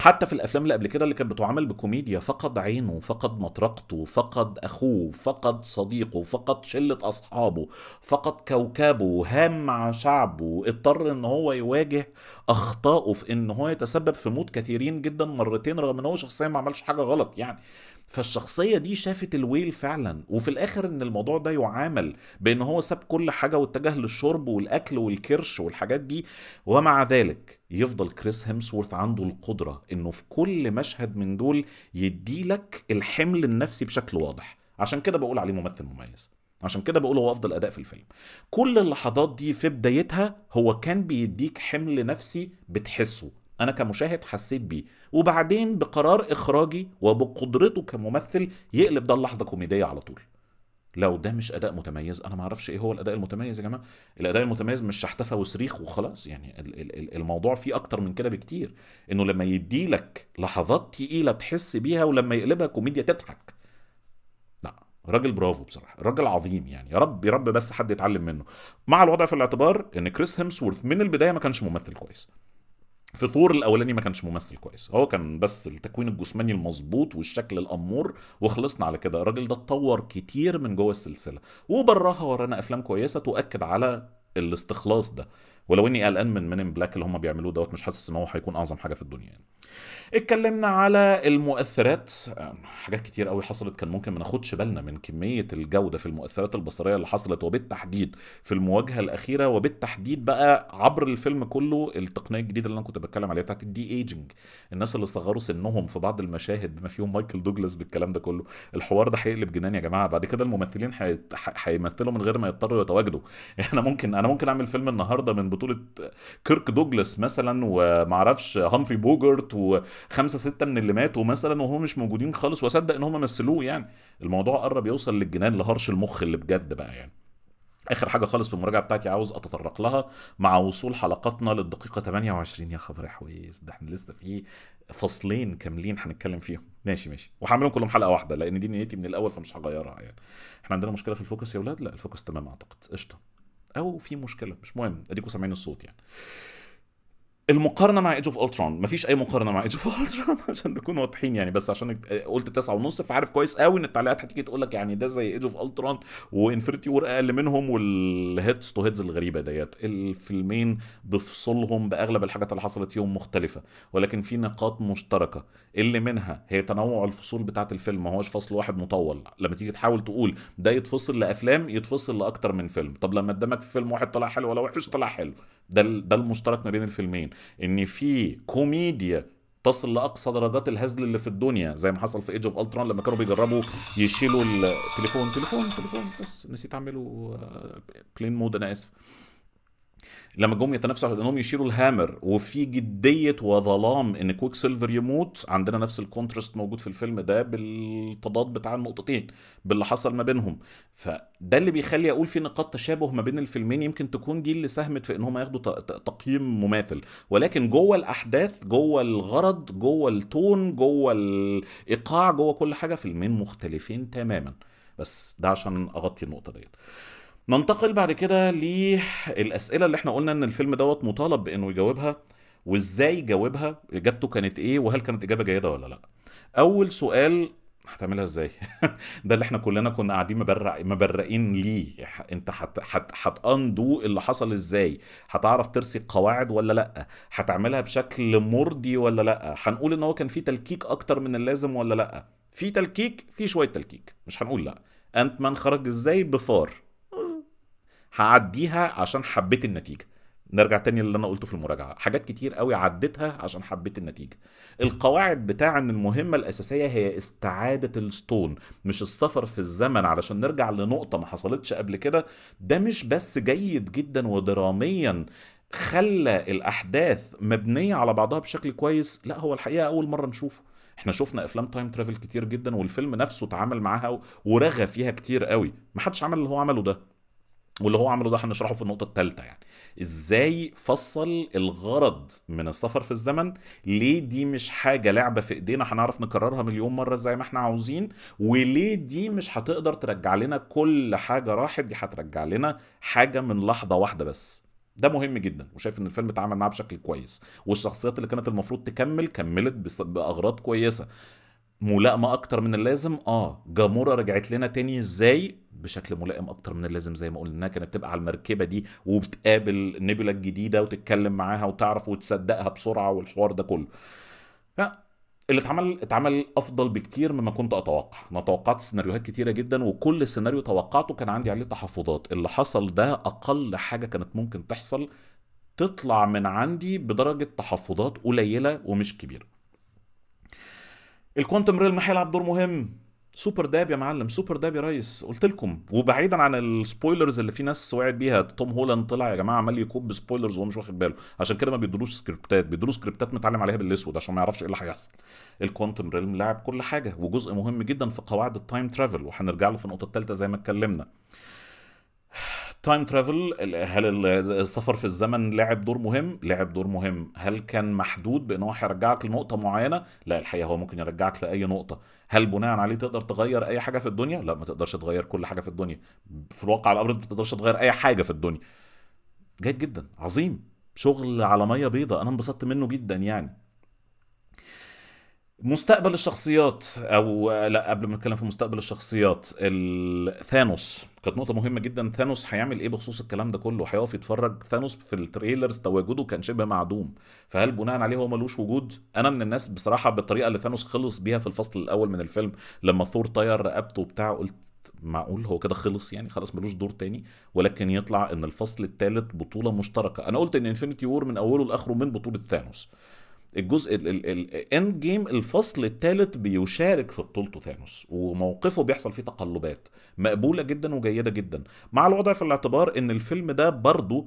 حتى في الافلام اللي قبل كده اللي كانت بتعامل بكوميديا فقد عينه فقد مطرقته فقد اخوه فقد صديقه فقد شله اصحابه فقد كوكبه هام مع شعبه اضطر ان هو يواجه اخطائه في ان هو يتسبب في موت كثيرين جدا مرتين رغم ان هو شخصيا ما عملش حاجه غلط يعني فالشخصية دي شافت الويل فعلا وفي الآخر إن الموضوع ده يعامل بإن هو ساب كل حاجة واتجه للشرب والأكل والكرش والحاجات دي ومع ذلك يفضل كريس هيمسورث عنده القدرة إنه في كل مشهد من دول يديلك الحمل النفسي بشكل واضح عشان كده بقول عليه ممثل مميز عشان كده بقول هو افضل اداء في الفيلم كل اللحظات دي في بدايتها هو كان بيديك حمل نفسي بتحسه انا كمشاهد حسيت بيه وبعدين بقرار اخراجي وبقدرته كممثل يقلب ده اللحظه كوميديه على طول لو ده مش اداء متميز انا ما اعرفش ايه هو الاداء المتميز يا جماعه الاداء المتميز مش شحتفه وصريخ وخلاص يعني الموضوع فيه اكتر من كده بكتير انه لما يدي لك لحظات تقيله تحس بيها ولما يقلبها كوميديا تضحك لا راجل برافو بصراحه راجل عظيم يعني يا رب يا رب بس حد يتعلم منه مع الوضع في الاعتبار ان كريس هيمسورث من البدايه ما كانش ممثل كويس في ثور الاولاني ما كانش ممثل كويس هو كان بس التكوين الجسماني المظبوط والشكل الامور وخلصنا على كده الراجل ده اتطور كتير من جوه السلسله وبراها ورانا افلام كويسه تؤكد على الاستخلاص ده ولو اني قلقان من من بلاك اللي هم بيعملوه دوت مش حاسس ان هو هيكون اعظم حاجه في الدنيا يعني اتكلمنا على المؤثرات حاجات كتير قوي حصلت كان ممكن ما ناخدش بالنا من كميه الجوده في المؤثرات البصريه اللي حصلت وبالتحديد في المواجهه الاخيره وبالتحديد بقى عبر الفيلم كله التقنيه الجديده اللي انا كنت بتكلم عليها بتاعت الدي ايجنج الناس اللي صغروا سنهم في بعض المشاهد بما فيهم مايكل دوجلاس بالكلام ده كله الحوار ده هيقلب جنان يا جماعه بعد كده الممثلين هيمثلوا من غير ما يضطروا يتواجدوا احنا يعني ممكن انا ممكن اعمل فيلم النهارده من بطوله كيرك دوجلاس مثلا ومعرفش هامفري بوجرت وخمسه سته من اللي ماتوا مثلا وهم مش موجودين خالص واصدق ان هم مثلوه يعني الموضوع قرب يوصل للجنان لهرش المخ اللي بجد بقى يعني اخر حاجه خالص في المراجعه بتاعتي عاوز اتطرق لها مع وصول حلقاتنا للدقيقه 28 يا خبر يا حويس ده احنا لسه في فصلين كاملين هنتكلم فيهم ماشي ماشي وهعملهم كلهم حلقه واحده لان دي نيتي من الاول فمش هغيرها يعني احنا عندنا مشكله في الفوكس يا ولاد لا الفوكس تمام اعتقد قشطه او في مشكله مش مهم اديكم سامعين الصوت يعني المقارنه مع ايج اوف الترون مفيش اي مقارنه مع ايج اوف الترون عشان نكون واضحين يعني بس عشان آه، قلت تسعة ونص فعارف كويس قوي ان التعليقات هتيجي تقول لك يعني ده زي ايج اوف الترون وانفريتي وور اقل منهم والهيدز تو هيدز الغريبه ديت الفيلمين بفصلهم باغلب الحاجات اللي حصلت فيهم مختلفه ولكن في نقاط مشتركه اللي منها هي تنوع الفصول بتاعه الفيلم ما هوش فصل واحد مطول لما تيجي تحاول تقول ده يتفصل لافلام يتفصل لاكتر من فيلم طب لما قدامك في فيلم واحد طلع حلو ولا وحش طلع حلو ده ده المشترك ما بين الفيلمين ان في كوميديا تصل لاقصى درجات الهزل اللي في الدنيا زي ما حصل في ايج اوف الترون لما كانوا بيجربوا يشيلوا التليفون تليفون تليفون بس نسيت اعمله بلين آه، مود انا اسف لما جم يتنافسوا على انهم يشيلوا الهامر وفي جديه وظلام ان كويك سيلفر يموت عندنا نفس الكونترست موجود في الفيلم ده بالتضاد بتاع النقطتين باللي حصل ما بينهم فده اللي بيخلي اقول في نقاط تشابه ما بين الفيلمين يمكن تكون دي اللي ساهمت في انهم ياخدوا تقييم مماثل ولكن جوه الاحداث جوه الغرض جوه التون جوه الايقاع جوه كل حاجه فيلمين مختلفين تماما بس ده عشان اغطي النقطه ديت ننتقل بعد كده للاسئله اللي احنا قلنا ان الفيلم دوت مطالب بانه يجاوبها وازاي جاوبها اجابته كانت ايه وهل كانت اجابه جيده ولا لا اول سؤال هتعملها ازاي ده اللي احنا كلنا كنا قاعدين مبرقين ليه انت هتاندو اللي حصل ازاي هتعرف ترسي قواعد ولا لا هتعملها بشكل مرضي ولا لا هنقول ان هو كان في تلكيك اكتر من اللازم ولا لا في تلكيك في شويه تلكيك مش هنقول لا انت مان خرج ازاي بفار هعديها عشان حبيت النتيجه نرجع تاني للي انا قلته في المراجعه حاجات كتير قوي عديتها عشان حبيت النتيجه القواعد بتاع ان المهمه الاساسيه هي استعاده الستون مش السفر في الزمن علشان نرجع لنقطه ما حصلتش قبل كده ده مش بس جيد جدا ودراميا خلى الاحداث مبنيه على بعضها بشكل كويس لا هو الحقيقه اول مره نشوفه احنا شفنا افلام تايم ترافل كتير جدا والفيلم نفسه اتعامل معاها ورغى فيها كتير قوي محدش عمل اللي هو عمله ده واللي هو عمله ده هنشرحه في النقطة الثالثة يعني ازاي فصل الغرض من السفر في الزمن ليه دي مش حاجة لعبة في ايدينا هنعرف نكررها مليون مرة زي ما احنا عاوزين وليه دي مش هتقدر ترجع لنا كل حاجة راحت دي هترجع لنا حاجة من لحظة واحدة بس ده مهم جدا وشايف ان الفيلم اتعامل معاه بشكل كويس والشخصيات اللي كانت المفروض تكمل كملت باغراض كويسه ملائمه اكتر من اللازم اه جامورا رجعت لنا تاني ازاي بشكل ملائم اكتر من اللازم زي ما قلنا انها كانت تبقى على المركبه دي وبتقابل نيبولا الجديده وتتكلم معاها وتعرف وتصدقها بسرعه والحوار ده كله اللي اتعمل اتعمل افضل بكتير مما كنت اتوقع انا توقعت سيناريوهات كتيره جدا وكل سيناريو توقعته كان عندي عليه تحفظات اللي حصل ده اقل حاجه كانت ممكن تحصل تطلع من عندي بدرجه تحفظات قليله ومش كبيره الكوانتم ريلم هيلعب دور مهم سوبر داب يا معلم سوبر داب يا ريس قلت لكم وبعيدا عن السبويلرز اللي في ناس وقعت بيها توم هولاند طلع يا جماعه عمال يكب بسبويلرز وهو مش واخد باله عشان كده ما بيدولوش سكريبتات بيدولوا سكريبتات متعلم عليها بالاسود عشان ما يعرفش ايه اللي هيحصل الكوانتم ريلم لعب كل حاجه وجزء مهم جدا في قواعد التايم ترافل وهنرجع له في النقطه الثالثه زي ما اتكلمنا تايم ترافل هل السفر في الزمن لعب دور مهم؟ لعب دور مهم، هل كان محدود بان هو هيرجعك لنقطة معينة؟ لا الحقيقة هو ممكن يرجعك لأي نقطة، هل بناء عليه تقدر تغير أي حاجة في الدنيا؟ لا ما تقدرش تغير كل حاجة في الدنيا، في الواقع الأمر ما تقدرش تغير أي حاجة في الدنيا. جيد جدا، عظيم، شغل على مية بيضاء، أنا انبسطت منه جدا يعني. مستقبل الشخصيات او لا قبل ما نتكلم في مستقبل الشخصيات ثانوس كانت نقطه مهمه جدا ثانوس هيعمل ايه بخصوص الكلام ده كله هيقف يتفرج ثانوس في التريلرز تواجده كان شبه معدوم فهل بناء عليه هو ملوش وجود انا من الناس بصراحه بالطريقه اللي ثانوس خلص بيها في الفصل الاول من الفيلم لما ثور طير رقبته وبتاع قلت معقول هو كده خلص يعني خلاص ملوش دور تاني ولكن يطلع ان الفصل الثالث بطوله مشتركه انا قلت ان انفينيتي وور من اوله لاخره من بطوله ثانوس الجزء الاند جيم الفصل الثالث بيشارك في بطولته ثانوس وموقفه بيحصل فيه تقلبات مقبوله جدا وجيده جدا مع الوضع في الاعتبار ان الفيلم ده برضه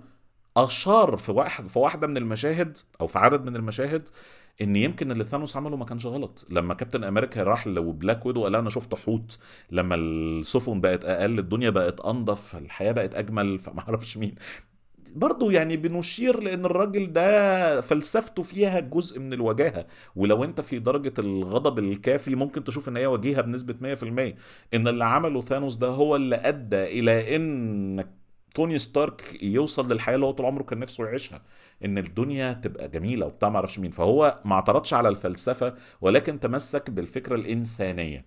اشار في واحد في واحده من المشاهد او في عدد من المشاهد ان يمكن اللي ثانوس عمله ما كانش غلط لما كابتن امريكا راح وبلاك ويدو قال انا شفت حوت لما السفن بقت اقل الدنيا بقت انضف الحياه بقت اجمل فما اعرفش مين برضه يعني بنشير لان الراجل ده فلسفته فيها جزء من الوجاهه ولو انت في درجه الغضب الكافي ممكن تشوف ان هي وجيهه بنسبه 100% ان اللي عمله ثانوس ده هو اللي ادى الى ان توني ستارك يوصل للحياه اللي هو طول عمره كان نفسه يعيشها ان الدنيا تبقى جميله وبتاع ما اعرفش مين فهو ما اعترضش على الفلسفه ولكن تمسك بالفكره الانسانيه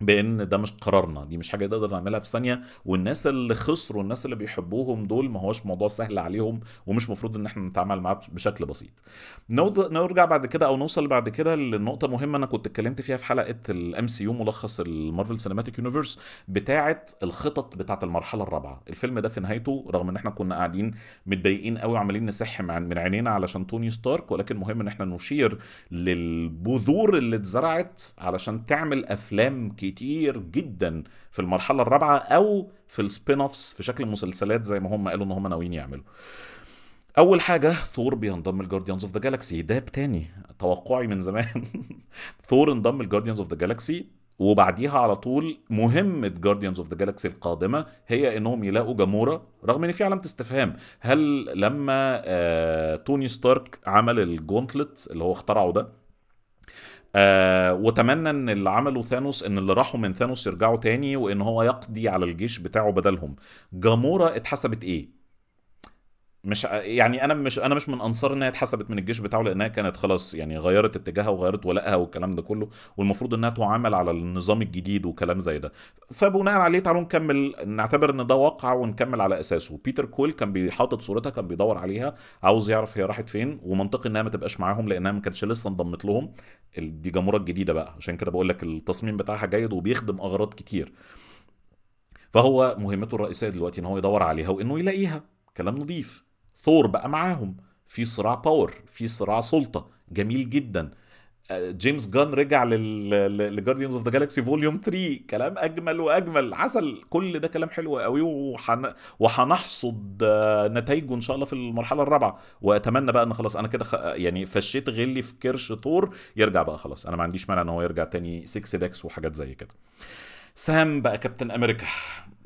بان ده مش قرارنا دي مش حاجه نقدر نعملها في ثانيه والناس اللي خسروا الناس اللي بيحبوهم دول ما هوش موضوع سهل عليهم ومش مفروض ان احنا نتعامل معاه بشكل بسيط نرجع بعد كده او نوصل بعد كده لنقطه مهمه انا كنت اتكلمت فيها في حلقه الام سي يو ملخص المارفل سينماتيك يونيفرس بتاعه الخطط بتاعه المرحله الرابعه الفيلم ده في نهايته رغم ان احنا كنا قاعدين متضايقين قوي وعمالين نسح من عينينا علشان توني ستارك ولكن مهم ان احنا نشير للبذور اللي اتزرعت علشان تعمل افلام كي كتير جدا في المرحله الرابعه او في السبين اوفس في شكل مسلسلات زي ما هم قالوا ان هم ناويين يعملوا اول حاجه ثور بينضم لجارديانز اوف ذا جالاكسي ده تاني توقعي من زمان ثور انضم لجارديانز اوف ذا جالاكسي وبعديها على طول مهمة جارديانز اوف ذا جالاكسي القادمة هي انهم يلاقوا جامورا رغم ان في علامة استفهام هل لما آه توني ستارك عمل الجونتلت اللي هو اخترعه ده آه واتمنى ان اللي عمله ثانوس ان اللي راحوا من ثانوس يرجعوا تاني وان هو يقضي على الجيش بتاعه بدلهم جامورا اتحسبت ايه مش يعني انا مش انا مش من انصار انها اتحسبت من الجيش بتاعه لانها كانت خلاص يعني غيرت اتجاهها وغيرت ولائها والكلام ده كله والمفروض انها تعامل على النظام الجديد وكلام زي ده فبناء عليه تعالوا نكمل نعتبر ان ده واقع ونكمل على اساسه بيتر كويل كان بيحاطط صورتها كان بيدور عليها عاوز يعرف هي راحت فين ومنطقي انها ما تبقاش معاهم لانها ما كانتش لسه انضمت لهم دي جمهوره الجديده بقى عشان كده بقول لك التصميم بتاعها جيد وبيخدم اغراض كتير فهو مهمته الرئيسيه دلوقتي ان هو يدور عليها وانه يلاقيها كلام نظيف ثور بقى معاهم في صراع باور في صراع سلطه جميل جدا آه، جيمس جان رجع لجارديانز اوف ذا جالاكسي فوليوم 3 كلام اجمل واجمل عسل كل ده كلام حلو قوي وحن... وهنحصد آه، نتائجه ان شاء الله في المرحله الرابعه واتمنى بقى ان خلاص انا كده خ... يعني فشيت غلي في كرش ثور يرجع بقى خلاص انا ما عنديش مانع ان هو يرجع تاني 6 داكس وحاجات زي كده سام بقى كابتن امريكا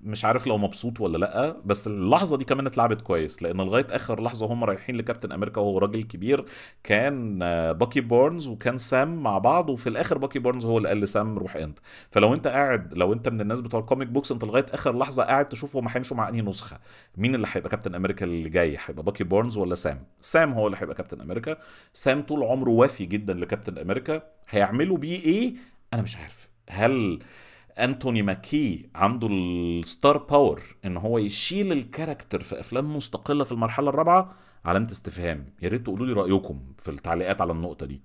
مش عارف لو مبسوط ولا لا بس اللحظه دي كمان اتلعبت كويس لان لغايه اخر لحظه هم رايحين لكابتن امريكا وهو راجل كبير كان آه، باكي بورنز وكان سام مع بعض وفي الاخر باكي بورنز هو اللي قال لسام روح انت فلو انت قاعد لو انت من الناس بتوع الكوميك بوكس انت لغايه اخر لحظه قاعد تشوف هم هيمشوا مع انهي نسخه مين اللي هيبقى كابتن امريكا اللي جاي هيبقى باكي بورنز ولا سام سام هو اللي هيبقى كابتن امريكا سام طول عمره وافي جدا لكابتن امريكا هيعملوا بيه ايه انا مش عارف هل انتوني ماكي عنده الستار باور ان هو يشيل الكاركتر في افلام مستقله في المرحله الرابعه علامه استفهام يا ريت تقولوا لي رايكم في التعليقات على النقطه دي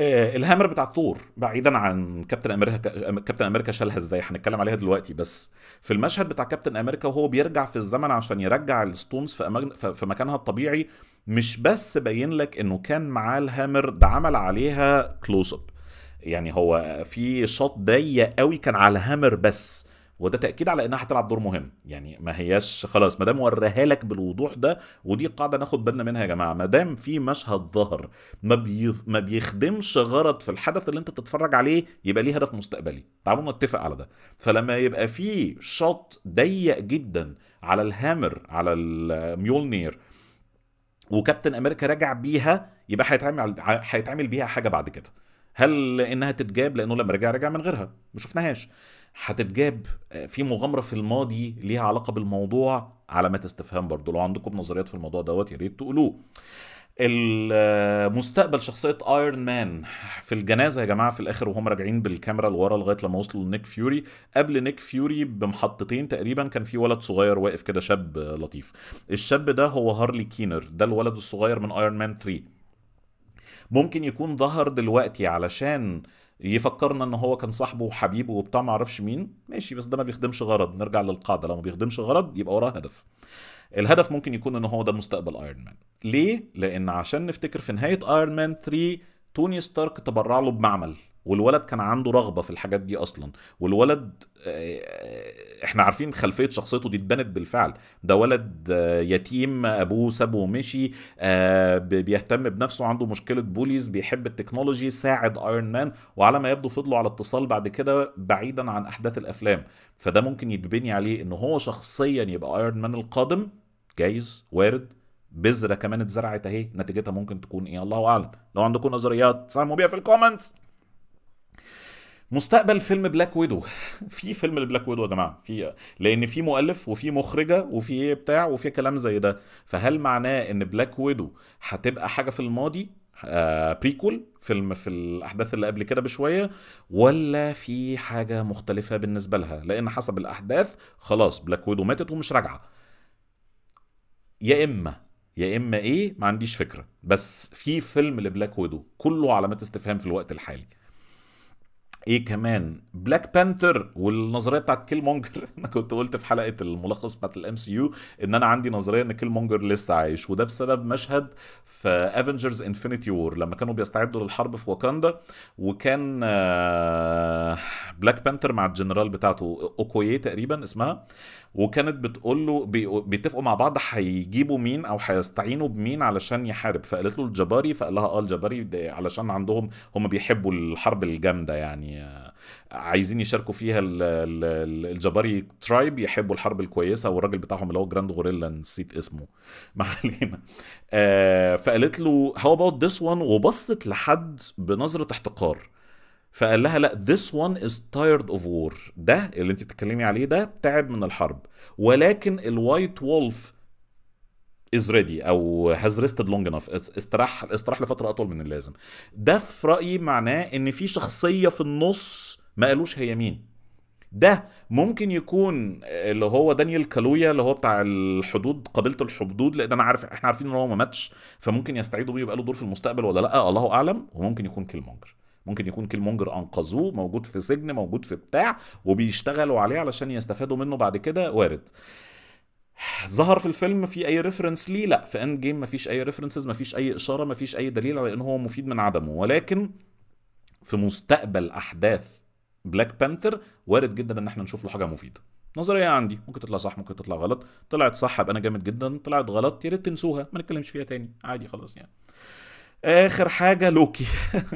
آه، الهامر بتاع ثور بعيدا عن كابتن امريكا كابتن امريكا شالها ازاي هنتكلم عليها دلوقتي بس في المشهد بتاع كابتن امريكا وهو بيرجع في الزمن عشان يرجع الستونز في, أمج... في مكانها الطبيعي مش بس باين لك انه كان معاه الهامر ده عمل عليها كلوز اب يعني هو في شوط ضيق قوي كان على هامر بس وده تاكيد على انها هتلعب دور مهم يعني ما هياش خلاص ما دام وراها لك بالوضوح ده ودي قاعده ناخد بالنا منها يا جماعه ما دام في مشهد ظهر ما, بيف... ما بيخدمش غرض في الحدث اللي انت بتتفرج عليه يبقى ليه هدف مستقبلي تعالوا نتفق على ده فلما يبقى في شوط ضيق جدا على الهامر على الميولنير وكابتن امريكا راجع بيها يبقى هيتعمل هيتعمل بيها حاجه بعد كده هل انها تتجاب لانه لما رجع رجع من غيرها ما شفناهاش هتتجاب آه، في مغامره في الماضي ليها علاقه بالموضوع علامات استفهام برضه لو عندكم نظريات في الموضوع دوت يا ريت تقولوه المستقبل شخصية ايرون مان في الجنازة يا جماعة في الآخر وهم راجعين بالكاميرا لورا لغاية لما وصلوا لنيك فيوري قبل نيك فيوري بمحطتين تقريبا كان في ولد صغير واقف كده شاب لطيف الشاب ده هو هارلي كينر ده الولد الصغير من ايرون مان 3 ممكن يكون ظهر دلوقتي علشان يفكرنا ان هو كان صاحبه وحبيبه وبتاع ما اعرفش مين ماشي بس ده ما بيخدمش غرض نرجع للقاعده لو ما بيخدمش غرض يبقى وراه هدف الهدف ممكن يكون ان هو ده مستقبل ايرون مان ليه لان عشان نفتكر في نهايه ايرون مان 3 توني ستارك تبرع له بمعمل والولد كان عنده رغبه في الحاجات دي اصلا والولد آه، احنا عارفين خلفيه شخصيته دي اتبنت بالفعل ده ولد آه، يتيم ابوه سابه ومشي آه، بيهتم بنفسه عنده مشكله بوليز بيحب التكنولوجي ساعد ايرون مان وعلى ما يبدو فضلوا على اتصال بعد كده بعيدا عن احداث الافلام فده ممكن يتبني عليه ان هو شخصيا يبقى ايرون مان القادم جايز وارد بذره كمان اتزرعت اهي نتيجتها ممكن تكون ايه الله اعلم لو عندكم نظريات ساهموا بيها في الكومنتس مستقبل فيلم بلاك ويدو في فيلم بلاك ويدو يا جماعه في لان في مؤلف وفي مخرجه وفي إيه بتاع وفي كلام زي ده فهل معناه ان بلاك ويدو هتبقى حاجه في الماضي آه بريكول فيلم في الاحداث اللي قبل كده بشويه ولا في حاجه مختلفه بالنسبه لها لان حسب الاحداث خلاص بلاك ويدو ماتت ومش راجعه يا اما يا اما ايه ما عنديش فكره بس في فيلم لبلاك ويدو كله علامات استفهام في الوقت الحالي ايه كمان بلاك بانثر والنظريه بتاعت كيل مونجر انا كنت قلت في حلقه الملخص بتاعت الام سي يو ان انا عندي نظريه ان كيل مونجر لسه عايش وده بسبب مشهد في افنجرز انفينيتي وور لما كانوا بيستعدوا للحرب في واكاندا وكان بلاك آه، بانثر مع الجنرال بتاعته اوكويه تقريبا اسمها وكانت بتقول له بيتفقوا مع بعض هيجيبوا مين او هيستعينوا بمين علشان يحارب فقالت له الجباري فقال لها اه الجباري علشان عندهم هم بيحبوا الحرب الجامده يعني عايزين يشاركوا فيها الجباري ترايب يحبوا الحرب الكويسه والراجل بتاعهم اللي هو جراند غوريلا نسيت اسمه ما علينا آه، فقالت له هاو اباوت ذس وان وبصت لحد بنظره احتقار فقال لها لا this one is tired of war ده اللي انت بتتكلمي عليه ده تعب من الحرب ولكن الوايت وولف is ready او has rested long enough استراح استراح لفتره اطول من اللازم ده في رايي معناه ان في شخصيه في النص ما قالوش هي مين ده ممكن يكون اللي هو دانيال كالويا اللي هو بتاع الحدود قبيله الحدود لان انا عارف احنا عارفين ان هو ما ماتش فممكن يستعيدوا بيه يبقى له دور في المستقبل ولا لا الله اعلم وممكن يكون كيل مونجر ممكن يكون مونجر انقذوه موجود في سجن موجود في بتاع وبيشتغلوا عليه علشان يستفادوا منه بعد كده وارد ظهر في الفيلم في اي ريفرنس ليه لا في اند جيم مفيش اي ريفرنسز مفيش اي اشاره مفيش اي دليل على ان هو مفيد من عدمه ولكن في مستقبل احداث بلاك بانثر وارد جدا ان احنا نشوف له حاجه مفيده نظريه عندي ممكن تطلع صح ممكن تطلع غلط طلعت صح ابقى انا جامد جدا طلعت غلط يا ريت تنسوها ما نتكلمش فيها تاني عادي خلاص يعني اخر حاجه لوكي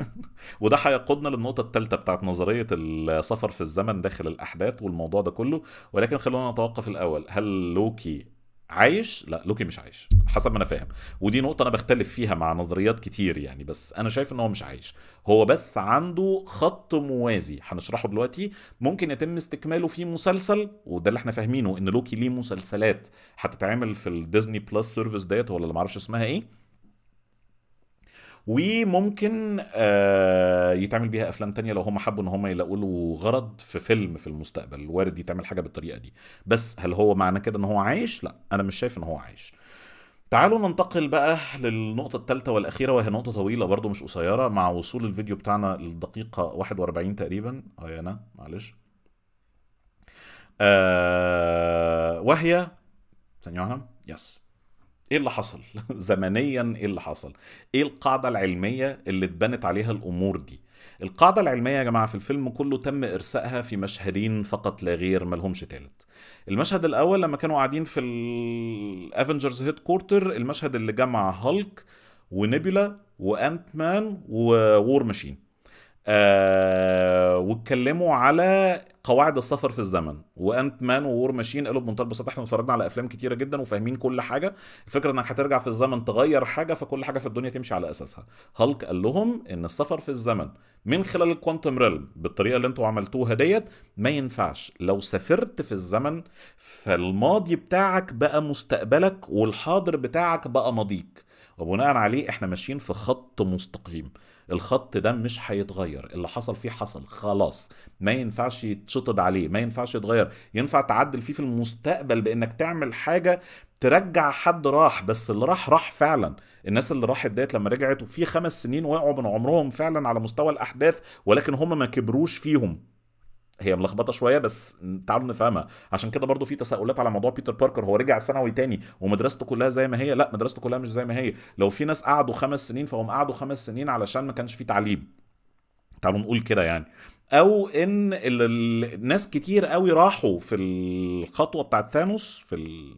وده هيقودنا للنقطه الثالثه بتاعت نظريه السفر في الزمن داخل الاحداث والموضوع ده كله ولكن خلونا نتوقف الاول هل لوكي عايش لا لوكي مش عايش حسب ما انا فاهم ودي نقطه انا بختلف فيها مع نظريات كتير يعني بس انا شايف ان هو مش عايش هو بس عنده خط موازي هنشرحه دلوقتي ممكن يتم استكماله في مسلسل وده اللي احنا فاهمينه ان لوكي ليه مسلسلات هتتعمل في الديزني بلس سيرفيس ديت ولا اللي معرفش اسمها ايه وممكن آه، يتعمل بيها افلام تانية لو هم حبوا ان هم يلاقوا له غرض في فيلم في المستقبل وارد يتعمل حاجه بالطريقه دي بس هل هو معنى كده ان هو عايش لا انا مش شايف ان هو عايش تعالوا ننتقل بقى للنقطة الثالثة والأخيرة وهي نقطة طويلة برضو مش قصيرة مع وصول الفيديو بتاعنا للدقيقة 41 تقريبا آه، يا أنا معلش آه وهي ثانية واحدة يس ايه اللي حصل زمنيا ايه اللي حصل ايه القاعده العلميه اللي اتبنت عليها الامور دي القاعدة العلمية يا جماعة في الفيلم كله تم إرسائها في مشهدين فقط لا غير ملهمش تالت. المشهد الأول لما كانوا قاعدين في الأفنجرز هيد كورتر المشهد اللي جمع هالك ونيبولا وأنت مان وور ماشين. آه واتكلموا على قواعد السفر في الزمن وانت مان وور ماشين قالوا بمنتهى البساطه احنا اتفرجنا على افلام كتيره جدا وفاهمين كل حاجه الفكره انك هترجع في الزمن تغير حاجه فكل حاجه في الدنيا تمشي على اساسها هالك قال لهم ان السفر في الزمن من خلال الكوانتم ريلم بالطريقه اللي انتوا عملتوها ديت ما ينفعش لو سافرت في الزمن فالماضي بتاعك بقى مستقبلك والحاضر بتاعك بقى ماضيك وبناء عليه احنا ماشيين في خط مستقيم الخط ده مش هيتغير اللي حصل فيه حصل خلاص ما ينفعش يتشطب عليه ما ينفعش يتغير ينفع تعدل فيه في المستقبل بانك تعمل حاجه ترجع حد راح بس اللي راح راح فعلا الناس اللي راحت ديت لما رجعت وفي خمس سنين وقعوا من عمرهم فعلا على مستوى الاحداث ولكن هم ما كبروش فيهم هي ملخبطه شويه بس تعالوا نفهمها عشان كده برضو في تساؤلات على موضوع بيتر باركر هو رجع ثانوي تاني ومدرسته كلها زي ما هي لا مدرسته كلها مش زي ما هي لو في ناس قعدوا خمس سنين فهم قعدوا خمس سنين علشان ما كانش في تعليم تعالوا نقول كده يعني او ان الناس كتير قوي راحوا في الخطوه بتاعت ثانوس في ال...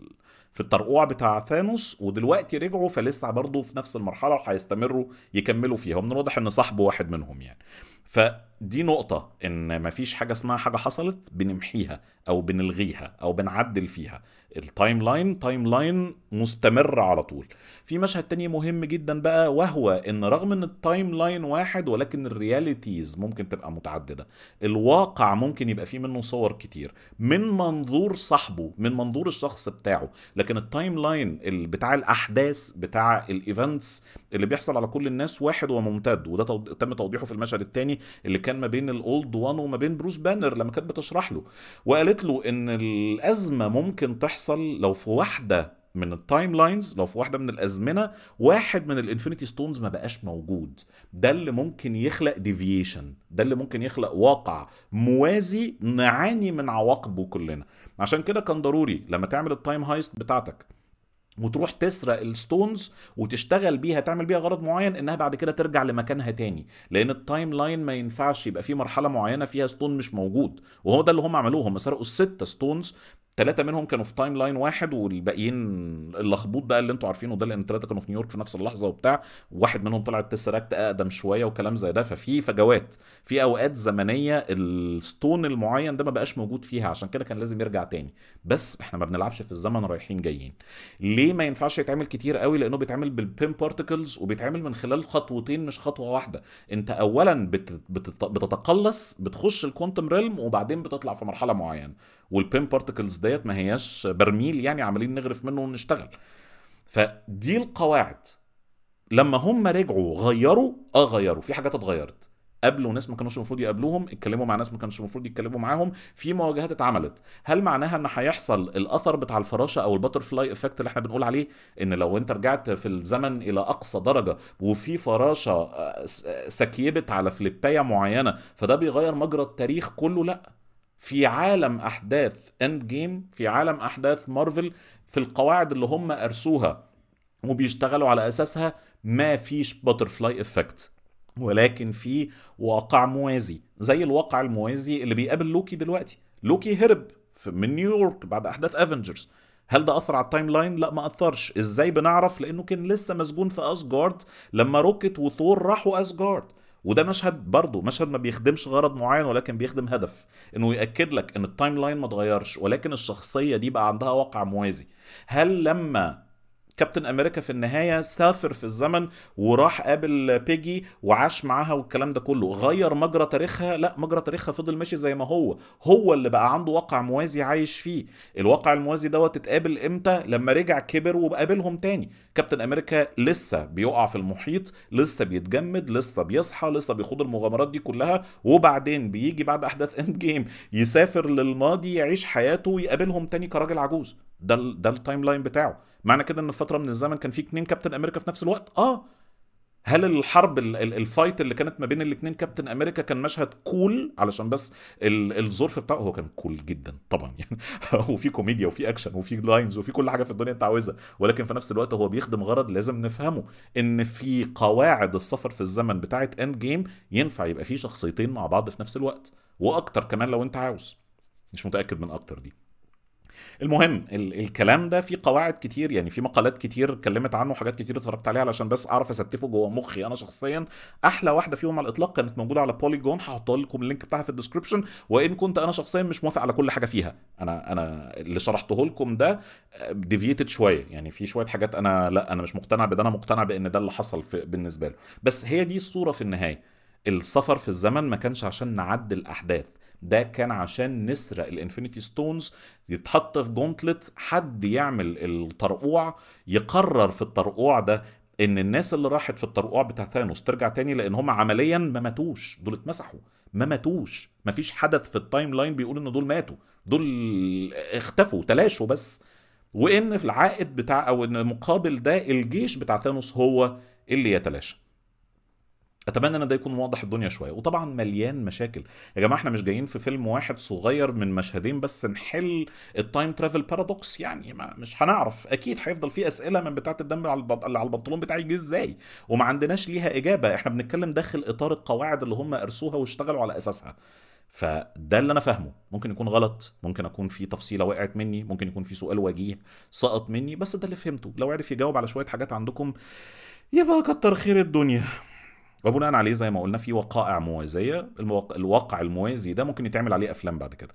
في الترقوع بتاع ثانوس ودلوقتي رجعوا فلسه برضه في نفس المرحله وهيستمروا يكملوا فيها ومن الواضح ان صاحبه واحد منهم يعني ف دي نقطة إن مفيش حاجة اسمها حاجة حصلت بنمحيها أو بنلغيها أو بنعدل فيها التايم لاين تايم لاين مستمر على طول في مشهد تاني مهم جدا بقى وهو إن رغم إن التايم لاين واحد ولكن الرياليتيز ممكن تبقى متعددة الواقع ممكن يبقى فيه منه صور كتير من منظور صاحبه من منظور الشخص بتاعه لكن التايم لاين بتاع الأحداث بتاع الإيفنتس اللي بيحصل على كل الناس واحد وممتد وده تم توضيحه في المشهد التاني اللي كان كان ما بين الاولد وان وما بين بروس بانر لما كانت بتشرح له وقالت له ان الازمه ممكن تحصل لو في واحده من التايم لاينز لو في واحده من الازمنه واحد من الانفينيتي ستونز ما بقاش موجود ده اللي ممكن يخلق ديفيشن ده اللي ممكن يخلق واقع موازي نعاني من عواقبه كلنا عشان كده كان ضروري لما تعمل التايم هايست بتاعتك وتروح تسرق الستونز وتشتغل بيها تعمل بيها غرض معين انها بعد كده ترجع لمكانها تاني لان التايم لاين ما ينفعش يبقى في مرحله معينه فيها ستون مش موجود وهو ده اللي هم عملوه هم سرقوا الستة ستونز ثلاثة منهم كانوا في تايم لاين واحد والباقيين اللخبوط بقى اللي انتوا عارفينه ده لان ثلاثة كانوا في نيويورك في نفس اللحظة وبتاع واحد منهم طلع التسراكت اقدم شوية وكلام زي ده ففي فجوات في اوقات زمنية الستون المعين ده ما بقاش موجود فيها عشان كده كان لازم يرجع تاني بس احنا ما بنلعبش في الزمن رايحين جايين ليه ما ينفعش يتعمل كتير قوي لانه بيتعمل بالبين بارتكلز وبيتعمل من خلال خطوتين مش خطوة واحدة انت اولا بتتقلص بتخش الكوانتم ريلم وبعدين بتطلع في مرحلة معينة والبين بارتكلز ديت ما هياش برميل يعني عمالين نغرف منه ونشتغل فدي القواعد لما هم رجعوا غيروا اه غيروا في حاجات اتغيرت قابلوا ناس ما كانوش المفروض يقابلوهم اتكلموا مع ناس ما كانوش المفروض يتكلموا معاهم في مواجهات اتعملت هل معناها ان هيحصل الاثر بتاع الفراشه او البتر فلاي افكت اللي احنا بنقول عليه ان لو انت رجعت في الزمن الى اقصى درجه وفي فراشه آه، سكيبت على فليبايه معينه فده بيغير مجرى التاريخ كله لا في عالم احداث اند جيم في عالم احداث مارفل في القواعد اللي هم ارسوها وبيشتغلوا على اساسها ما فيش باترفلاي افكت ولكن في واقع موازي زي الواقع الموازي اللي بيقابل لوكي دلوقتي لوكي هرب من نيويورك بعد احداث افنجرز هل ده اثر على التايم لاين لا ما اثرش ازاي بنعرف لانه كان لسه مسجون في اسجارد لما روكت وثور راحوا اسجارد وده مشهد برضه مشهد ما بيخدمش غرض معين ولكن بيخدم هدف انه ياكد لك ان التايم لاين ما اتغيرش ولكن الشخصيه دي بقى عندها واقع موازي هل لما كابتن امريكا في النهايه سافر في الزمن وراح قابل بيجي وعاش معاها والكلام ده كله غير مجرى تاريخها لا مجرى تاريخها فضل ماشي زي ما هو هو اللي بقى عنده واقع موازي عايش فيه الواقع الموازي دوت اتقابل امتى لما رجع كبر وبقابلهم تاني كابتن امريكا لسه بيقع في المحيط لسه بيتجمد لسه بيصحى لسه بيخوض المغامرات دي كلها وبعدين بيجي بعد احداث اند جيم يسافر للماضي يعيش حياته ويقابلهم تاني كراجل عجوز ده ده التايم لاين بتاعه معنى كده ان في فتره من الزمن كان في اثنين كابتن امريكا في نفس الوقت اه هل الحرب الفايت اللي كانت ما بين الاثنين كابتن امريكا كان مشهد كول علشان بس الظرف بتاعه هو كان كول جدا طبعا يعني وفي كوميديا وفي اكشن وفي لاينز وفي كل حاجه في الدنيا انت عاوزها ولكن في نفس الوقت هو بيخدم غرض لازم نفهمه ان في قواعد السفر في الزمن بتاعه اند جيم ينفع يبقى في شخصيتين مع بعض في نفس الوقت واكتر كمان لو انت عاوز مش متاكد من اكتر دي المهم ال الكلام ده في قواعد كتير يعني في مقالات كتير اتكلمت عنه وحاجات كتير اتفرجت عليها علشان بس اعرف استفه جوه مخي انا شخصيا احلى واحده فيهم على الاطلاق كانت موجوده على بوليجون هحطها لكم اللينك بتاعها في الديسكربشن وان كنت انا شخصيا مش موافق على كل حاجه فيها انا انا اللي شرحته لكم ده ديفيتد آه، شويه يعني في شويه حاجات انا لا انا مش مقتنع بده انا مقتنع بان ده اللي حصل في بالنسبه له بس هي دي الصوره في النهايه السفر في الزمن ما كانش عشان نعدل احداث ده كان عشان نسرق الانفينيتي ستونز يتحط في جونتلت حد يعمل الطرقوع يقرر في الطرقوع ده ان الناس اللي راحت في الطرقوع بتاع ثانوس ترجع تاني لان هم عمليا ما ماتوش دول اتمسحوا ما ماتوش ما فيش حدث في التايم لاين بيقول ان دول ماتوا دول اختفوا تلاشوا بس وان في العائد بتاع او ان مقابل ده الجيش بتاع ثانوس هو اللي يتلاشى اتمنى ان ده يكون واضح الدنيا شويه وطبعا مليان مشاكل يا جماعه احنا مش جايين في فيلم واحد صغير من مشهدين بس نحل التايم ترافل بارادوكس يعني ما مش هنعرف اكيد هيفضل في اسئله من بتاعه الدم على اللي على البنطلون بتاعي جه ازاي وما عندناش ليها اجابه احنا بنتكلم داخل اطار القواعد اللي هم قرسوها واشتغلوا على اساسها فده اللي انا فاهمه ممكن يكون غلط ممكن اكون في تفصيله وقعت مني ممكن يكون في سؤال وجيه سقط مني بس ده اللي فهمته لو عرف يجاوب على شويه حاجات عندكم يبقى كتر خير الدنيا وبناء عليه زي ما قلنا في وقائع موازيه الموق... الواقع الموازي ده ممكن يتعمل عليه افلام بعد كده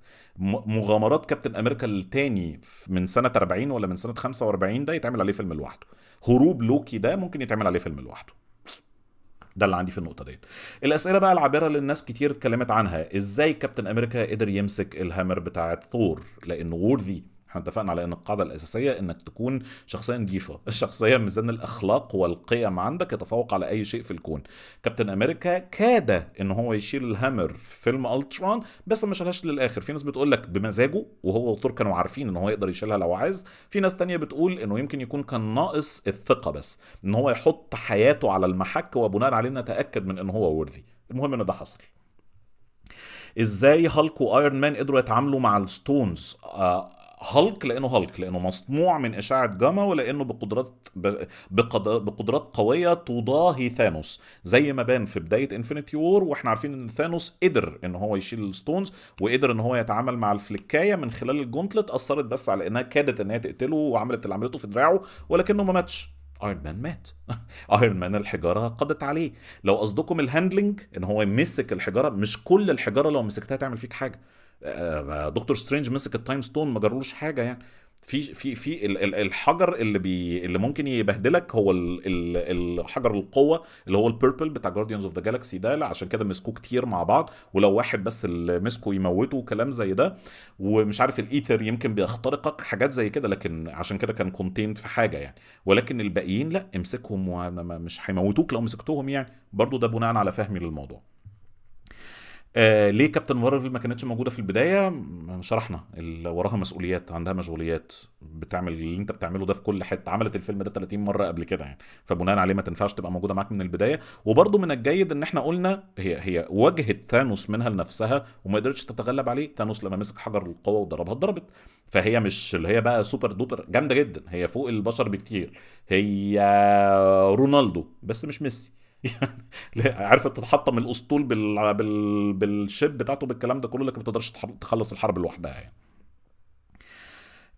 مغامرات كابتن امريكا الثاني من سنه 40 ولا من سنه 45 ده يتعمل عليه فيلم لوحده هروب لوكي ده ممكن يتعمل عليه فيلم لوحده ده اللي عندي في النقطه ديت الاسئله بقى العابره اللي الناس كتير اتكلمت عنها ازاي كابتن امريكا قدر يمسك الهامر بتاعه ثور لان وورثي احنا اتفقنا على ان القاعده الاساسيه انك تكون شخصيه نظيفه الشخصيه ميزان الاخلاق والقيم عندك يتفوق على اي شيء في الكون كابتن امريكا كاد ان هو يشيل الهامر في فيلم التران بس ما شالهاش للاخر في ناس بتقول لك بمزاجه وهو وثور كانوا عارفين ان هو يقدر يشيلها لو عايز في ناس تانية بتقول انه يمكن يكون كان ناقص الثقه بس ان هو يحط حياته على المحك وبناء عليه نتاكد من ان هو ورثي المهم ان ده حصل ازاي هالك وايرون مان قدروا يتعاملوا مع الستونز آه هلك لانه هلك لانه مصنوع من اشعه جاما ولانه بقدرات بقدرات قويه تضاهي ثانوس زي ما بان في بدايه انفينيتي وور واحنا عارفين ان ثانوس قدر ان هو يشيل الستونز وقدر ان هو يتعامل مع الفلكايه من خلال الجونتلت اثرت بس على انها كادت ان هي تقتله وعملت اللي عملته في دراعه ولكنه ما ماتش ايرون مان مات ايرون مان الحجاره قضت عليه لو قصدكم الهاندلنج ان هو يمسك الحجاره مش كل الحجاره لو مسكتها تعمل فيك حاجه آه، آه، دكتور سترينج مسك التايم ستون ما جرلوش حاجه يعني في في في الحجر اللي بي اللي ممكن يبهدلك هو ال الحجر القوه اللي هو البيربل بتاع جارديانز اوف ذا جالاكسي ده عشان كده مسكوه كتير مع بعض ولو واحد بس اللي مسكه يموته وكلام زي ده ومش عارف الايثر يمكن بيخترقك حاجات زي كده لكن عشان كده كان كونتيند في حاجه يعني ولكن الباقيين لا امسكهم ومش هيموتوك لو مسكتهم يعني برضو ده بناء على فهمي للموضوع آه ليه كابتن مارفل ما كانتش موجوده في البدايه شرحنا وراها مسؤوليات عندها مشغوليات بتعمل اللي انت بتعمله ده في كل حته عملت الفيلم ده 30 مره قبل كده يعني فبناء عليه ما تنفعش تبقى موجوده معاك من البدايه وبرده من الجيد ان احنا قلنا هي هي واجهت ثانوس منها لنفسها وما قدرتش تتغلب عليه ثانوس لما مسك حجر القوه وضربها اتضربت فهي مش اللي هي بقى سوبر دوبر جامده جدا هي فوق البشر بكتير هي رونالدو بس مش ميسي يعني عارف تتحطم الاسطول بال... بال... بالشيب بتاعته بالكلام ده كله لكن ما تقدرش تخلص الحرب لوحدها يعني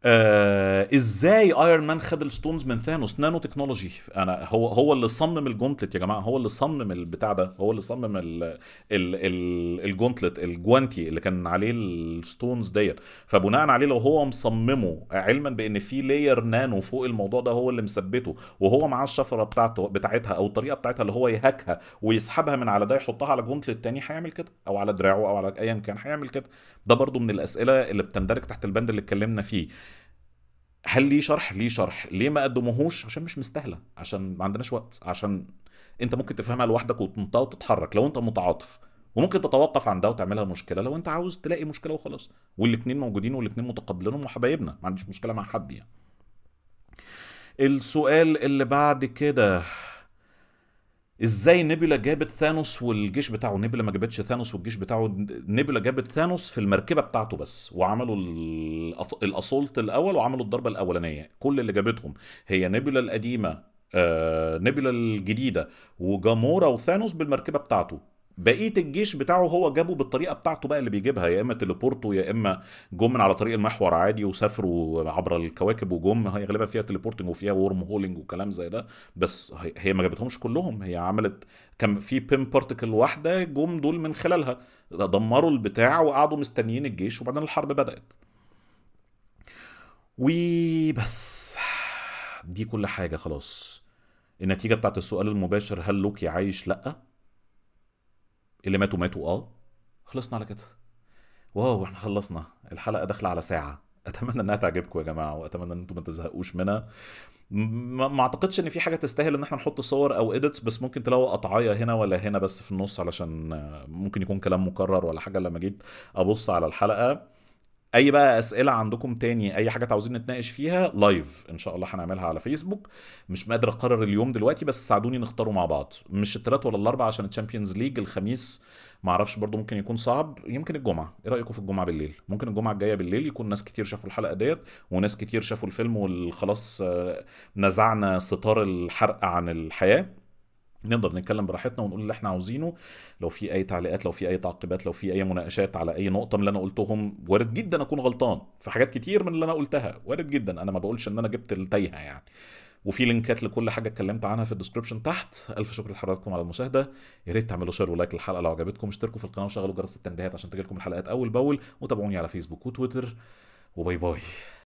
آه ازاي ايرون مان خد الستونز من ثانوس نانو تكنولوجي انا هو هو اللي صمم الجونتلت يا جماعه هو اللي صمم البتاع ده هو اللي صمم الـ الـ الـ الجونتلت الجوانتي اللي كان عليه الستونز ديت فبناء عليه لو هو مصممه علما بان في لاير نانو فوق الموضوع ده هو اللي مثبته وهو معاه الشفره بتاعته بتاعتها او الطريقه بتاعتها اللي هو يهاكها ويسحبها من على ده يحطها على جونتلت تاني هيعمل كده او على دراعه او على ايا كان هيعمل كده ده برضو من الاسئله اللي بتندرج تحت البند اللي اتكلمنا فيه هل ليه شرح ليه شرح ليه ما قدموهوش عشان مش مستاهله عشان ما عندناش وقت عشان انت ممكن تفهمها لوحدك وتنطق وتتحرك لو انت متعاطف وممكن تتوقف عندها وتعملها مشكله لو انت عاوز تلاقي مشكله وخلاص والاثنين موجودين والاثنين متقبلينهم وحبايبنا ما عنديش مشكله مع حد يعني السؤال اللي بعد كده ازاي نيبولا جابت ثانوس والجيش بتاعه نيبولا ما جابتش ثانوس والجيش بتاعه نيبولا جابت ثانوس في المركبه بتاعته بس وعملوا الاسولت الاول وعملوا الضربه الاولانيه كل اللي جابتهم هي نيبولا القديمه آه نيبولا الجديده وجامورا وثانوس بالمركبه بتاعته بقيه الجيش بتاعه هو جابه بالطريقه بتاعته بقى اللي بيجيبها يا اما تليبورتو يا اما جم من على طريق المحور عادي وسافروا عبر الكواكب وجم هي غالبا فيها تليبورتنج وفيها ورم هولينج وكلام زي ده بس هي ما جابتهمش كلهم هي عملت كان في بيم بارتكل واحده جم دول من خلالها دمروا البتاع وقعدوا مستنيين الجيش وبعدين الحرب بدات وبس دي كل حاجه خلاص النتيجه بتاعت السؤال المباشر هل لوكي عايش لا اللي ماتوا ماتوا اه خلصنا على كده واو احنا خلصنا الحلقه داخله على ساعه اتمنى انها تعجبكم يا جماعه واتمنى ان انتم ما تزهقوش منها ما اعتقدش ان في حاجه تستاهل ان احنا نحط صور او اديتس بس ممكن تلاقوا قطعايه هنا ولا هنا بس في النص علشان ممكن يكون كلام مكرر ولا حاجه لما جيت ابص على الحلقه اي بقى اسئله عندكم تاني اي حاجه عاوزين نتناقش فيها لايف ان شاء الله هنعملها على فيسبوك مش قادر اقرر اليوم دلوقتي بس ساعدوني نختاره مع بعض مش الثلاث ولا الاربع عشان الشامبيونز ليج الخميس معرفش برضو ممكن يكون صعب يمكن الجمعه ايه رايكم في الجمعه بالليل ممكن الجمعه الجايه بالليل يكون ناس كتير شافوا الحلقه ديت وناس كتير شافوا الفيلم وخلاص آه، نزعنا ستار الحرق عن الحياه نقدر نتكلم براحتنا ونقول اللي احنا عاوزينه لو في اي تعليقات لو في اي تعقيبات لو في اي مناقشات على اي نقطه من اللي انا قلتهم وارد جدا اكون غلطان في حاجات كتير من اللي انا قلتها وارد جدا انا ما بقولش ان انا جبت التايهه يعني وفي لينكات لكل حاجه اتكلمت عنها في الديسكربشن تحت الف شكر لحضراتكم على المشاهده يا ريت تعملوا شير ولايك للحلقه لو عجبتكم اشتركوا في القناه وشغلوا جرس التنبيهات عشان تجيلكم الحلقات اول باول وتابعوني على فيسبوك وتويتر وباي باي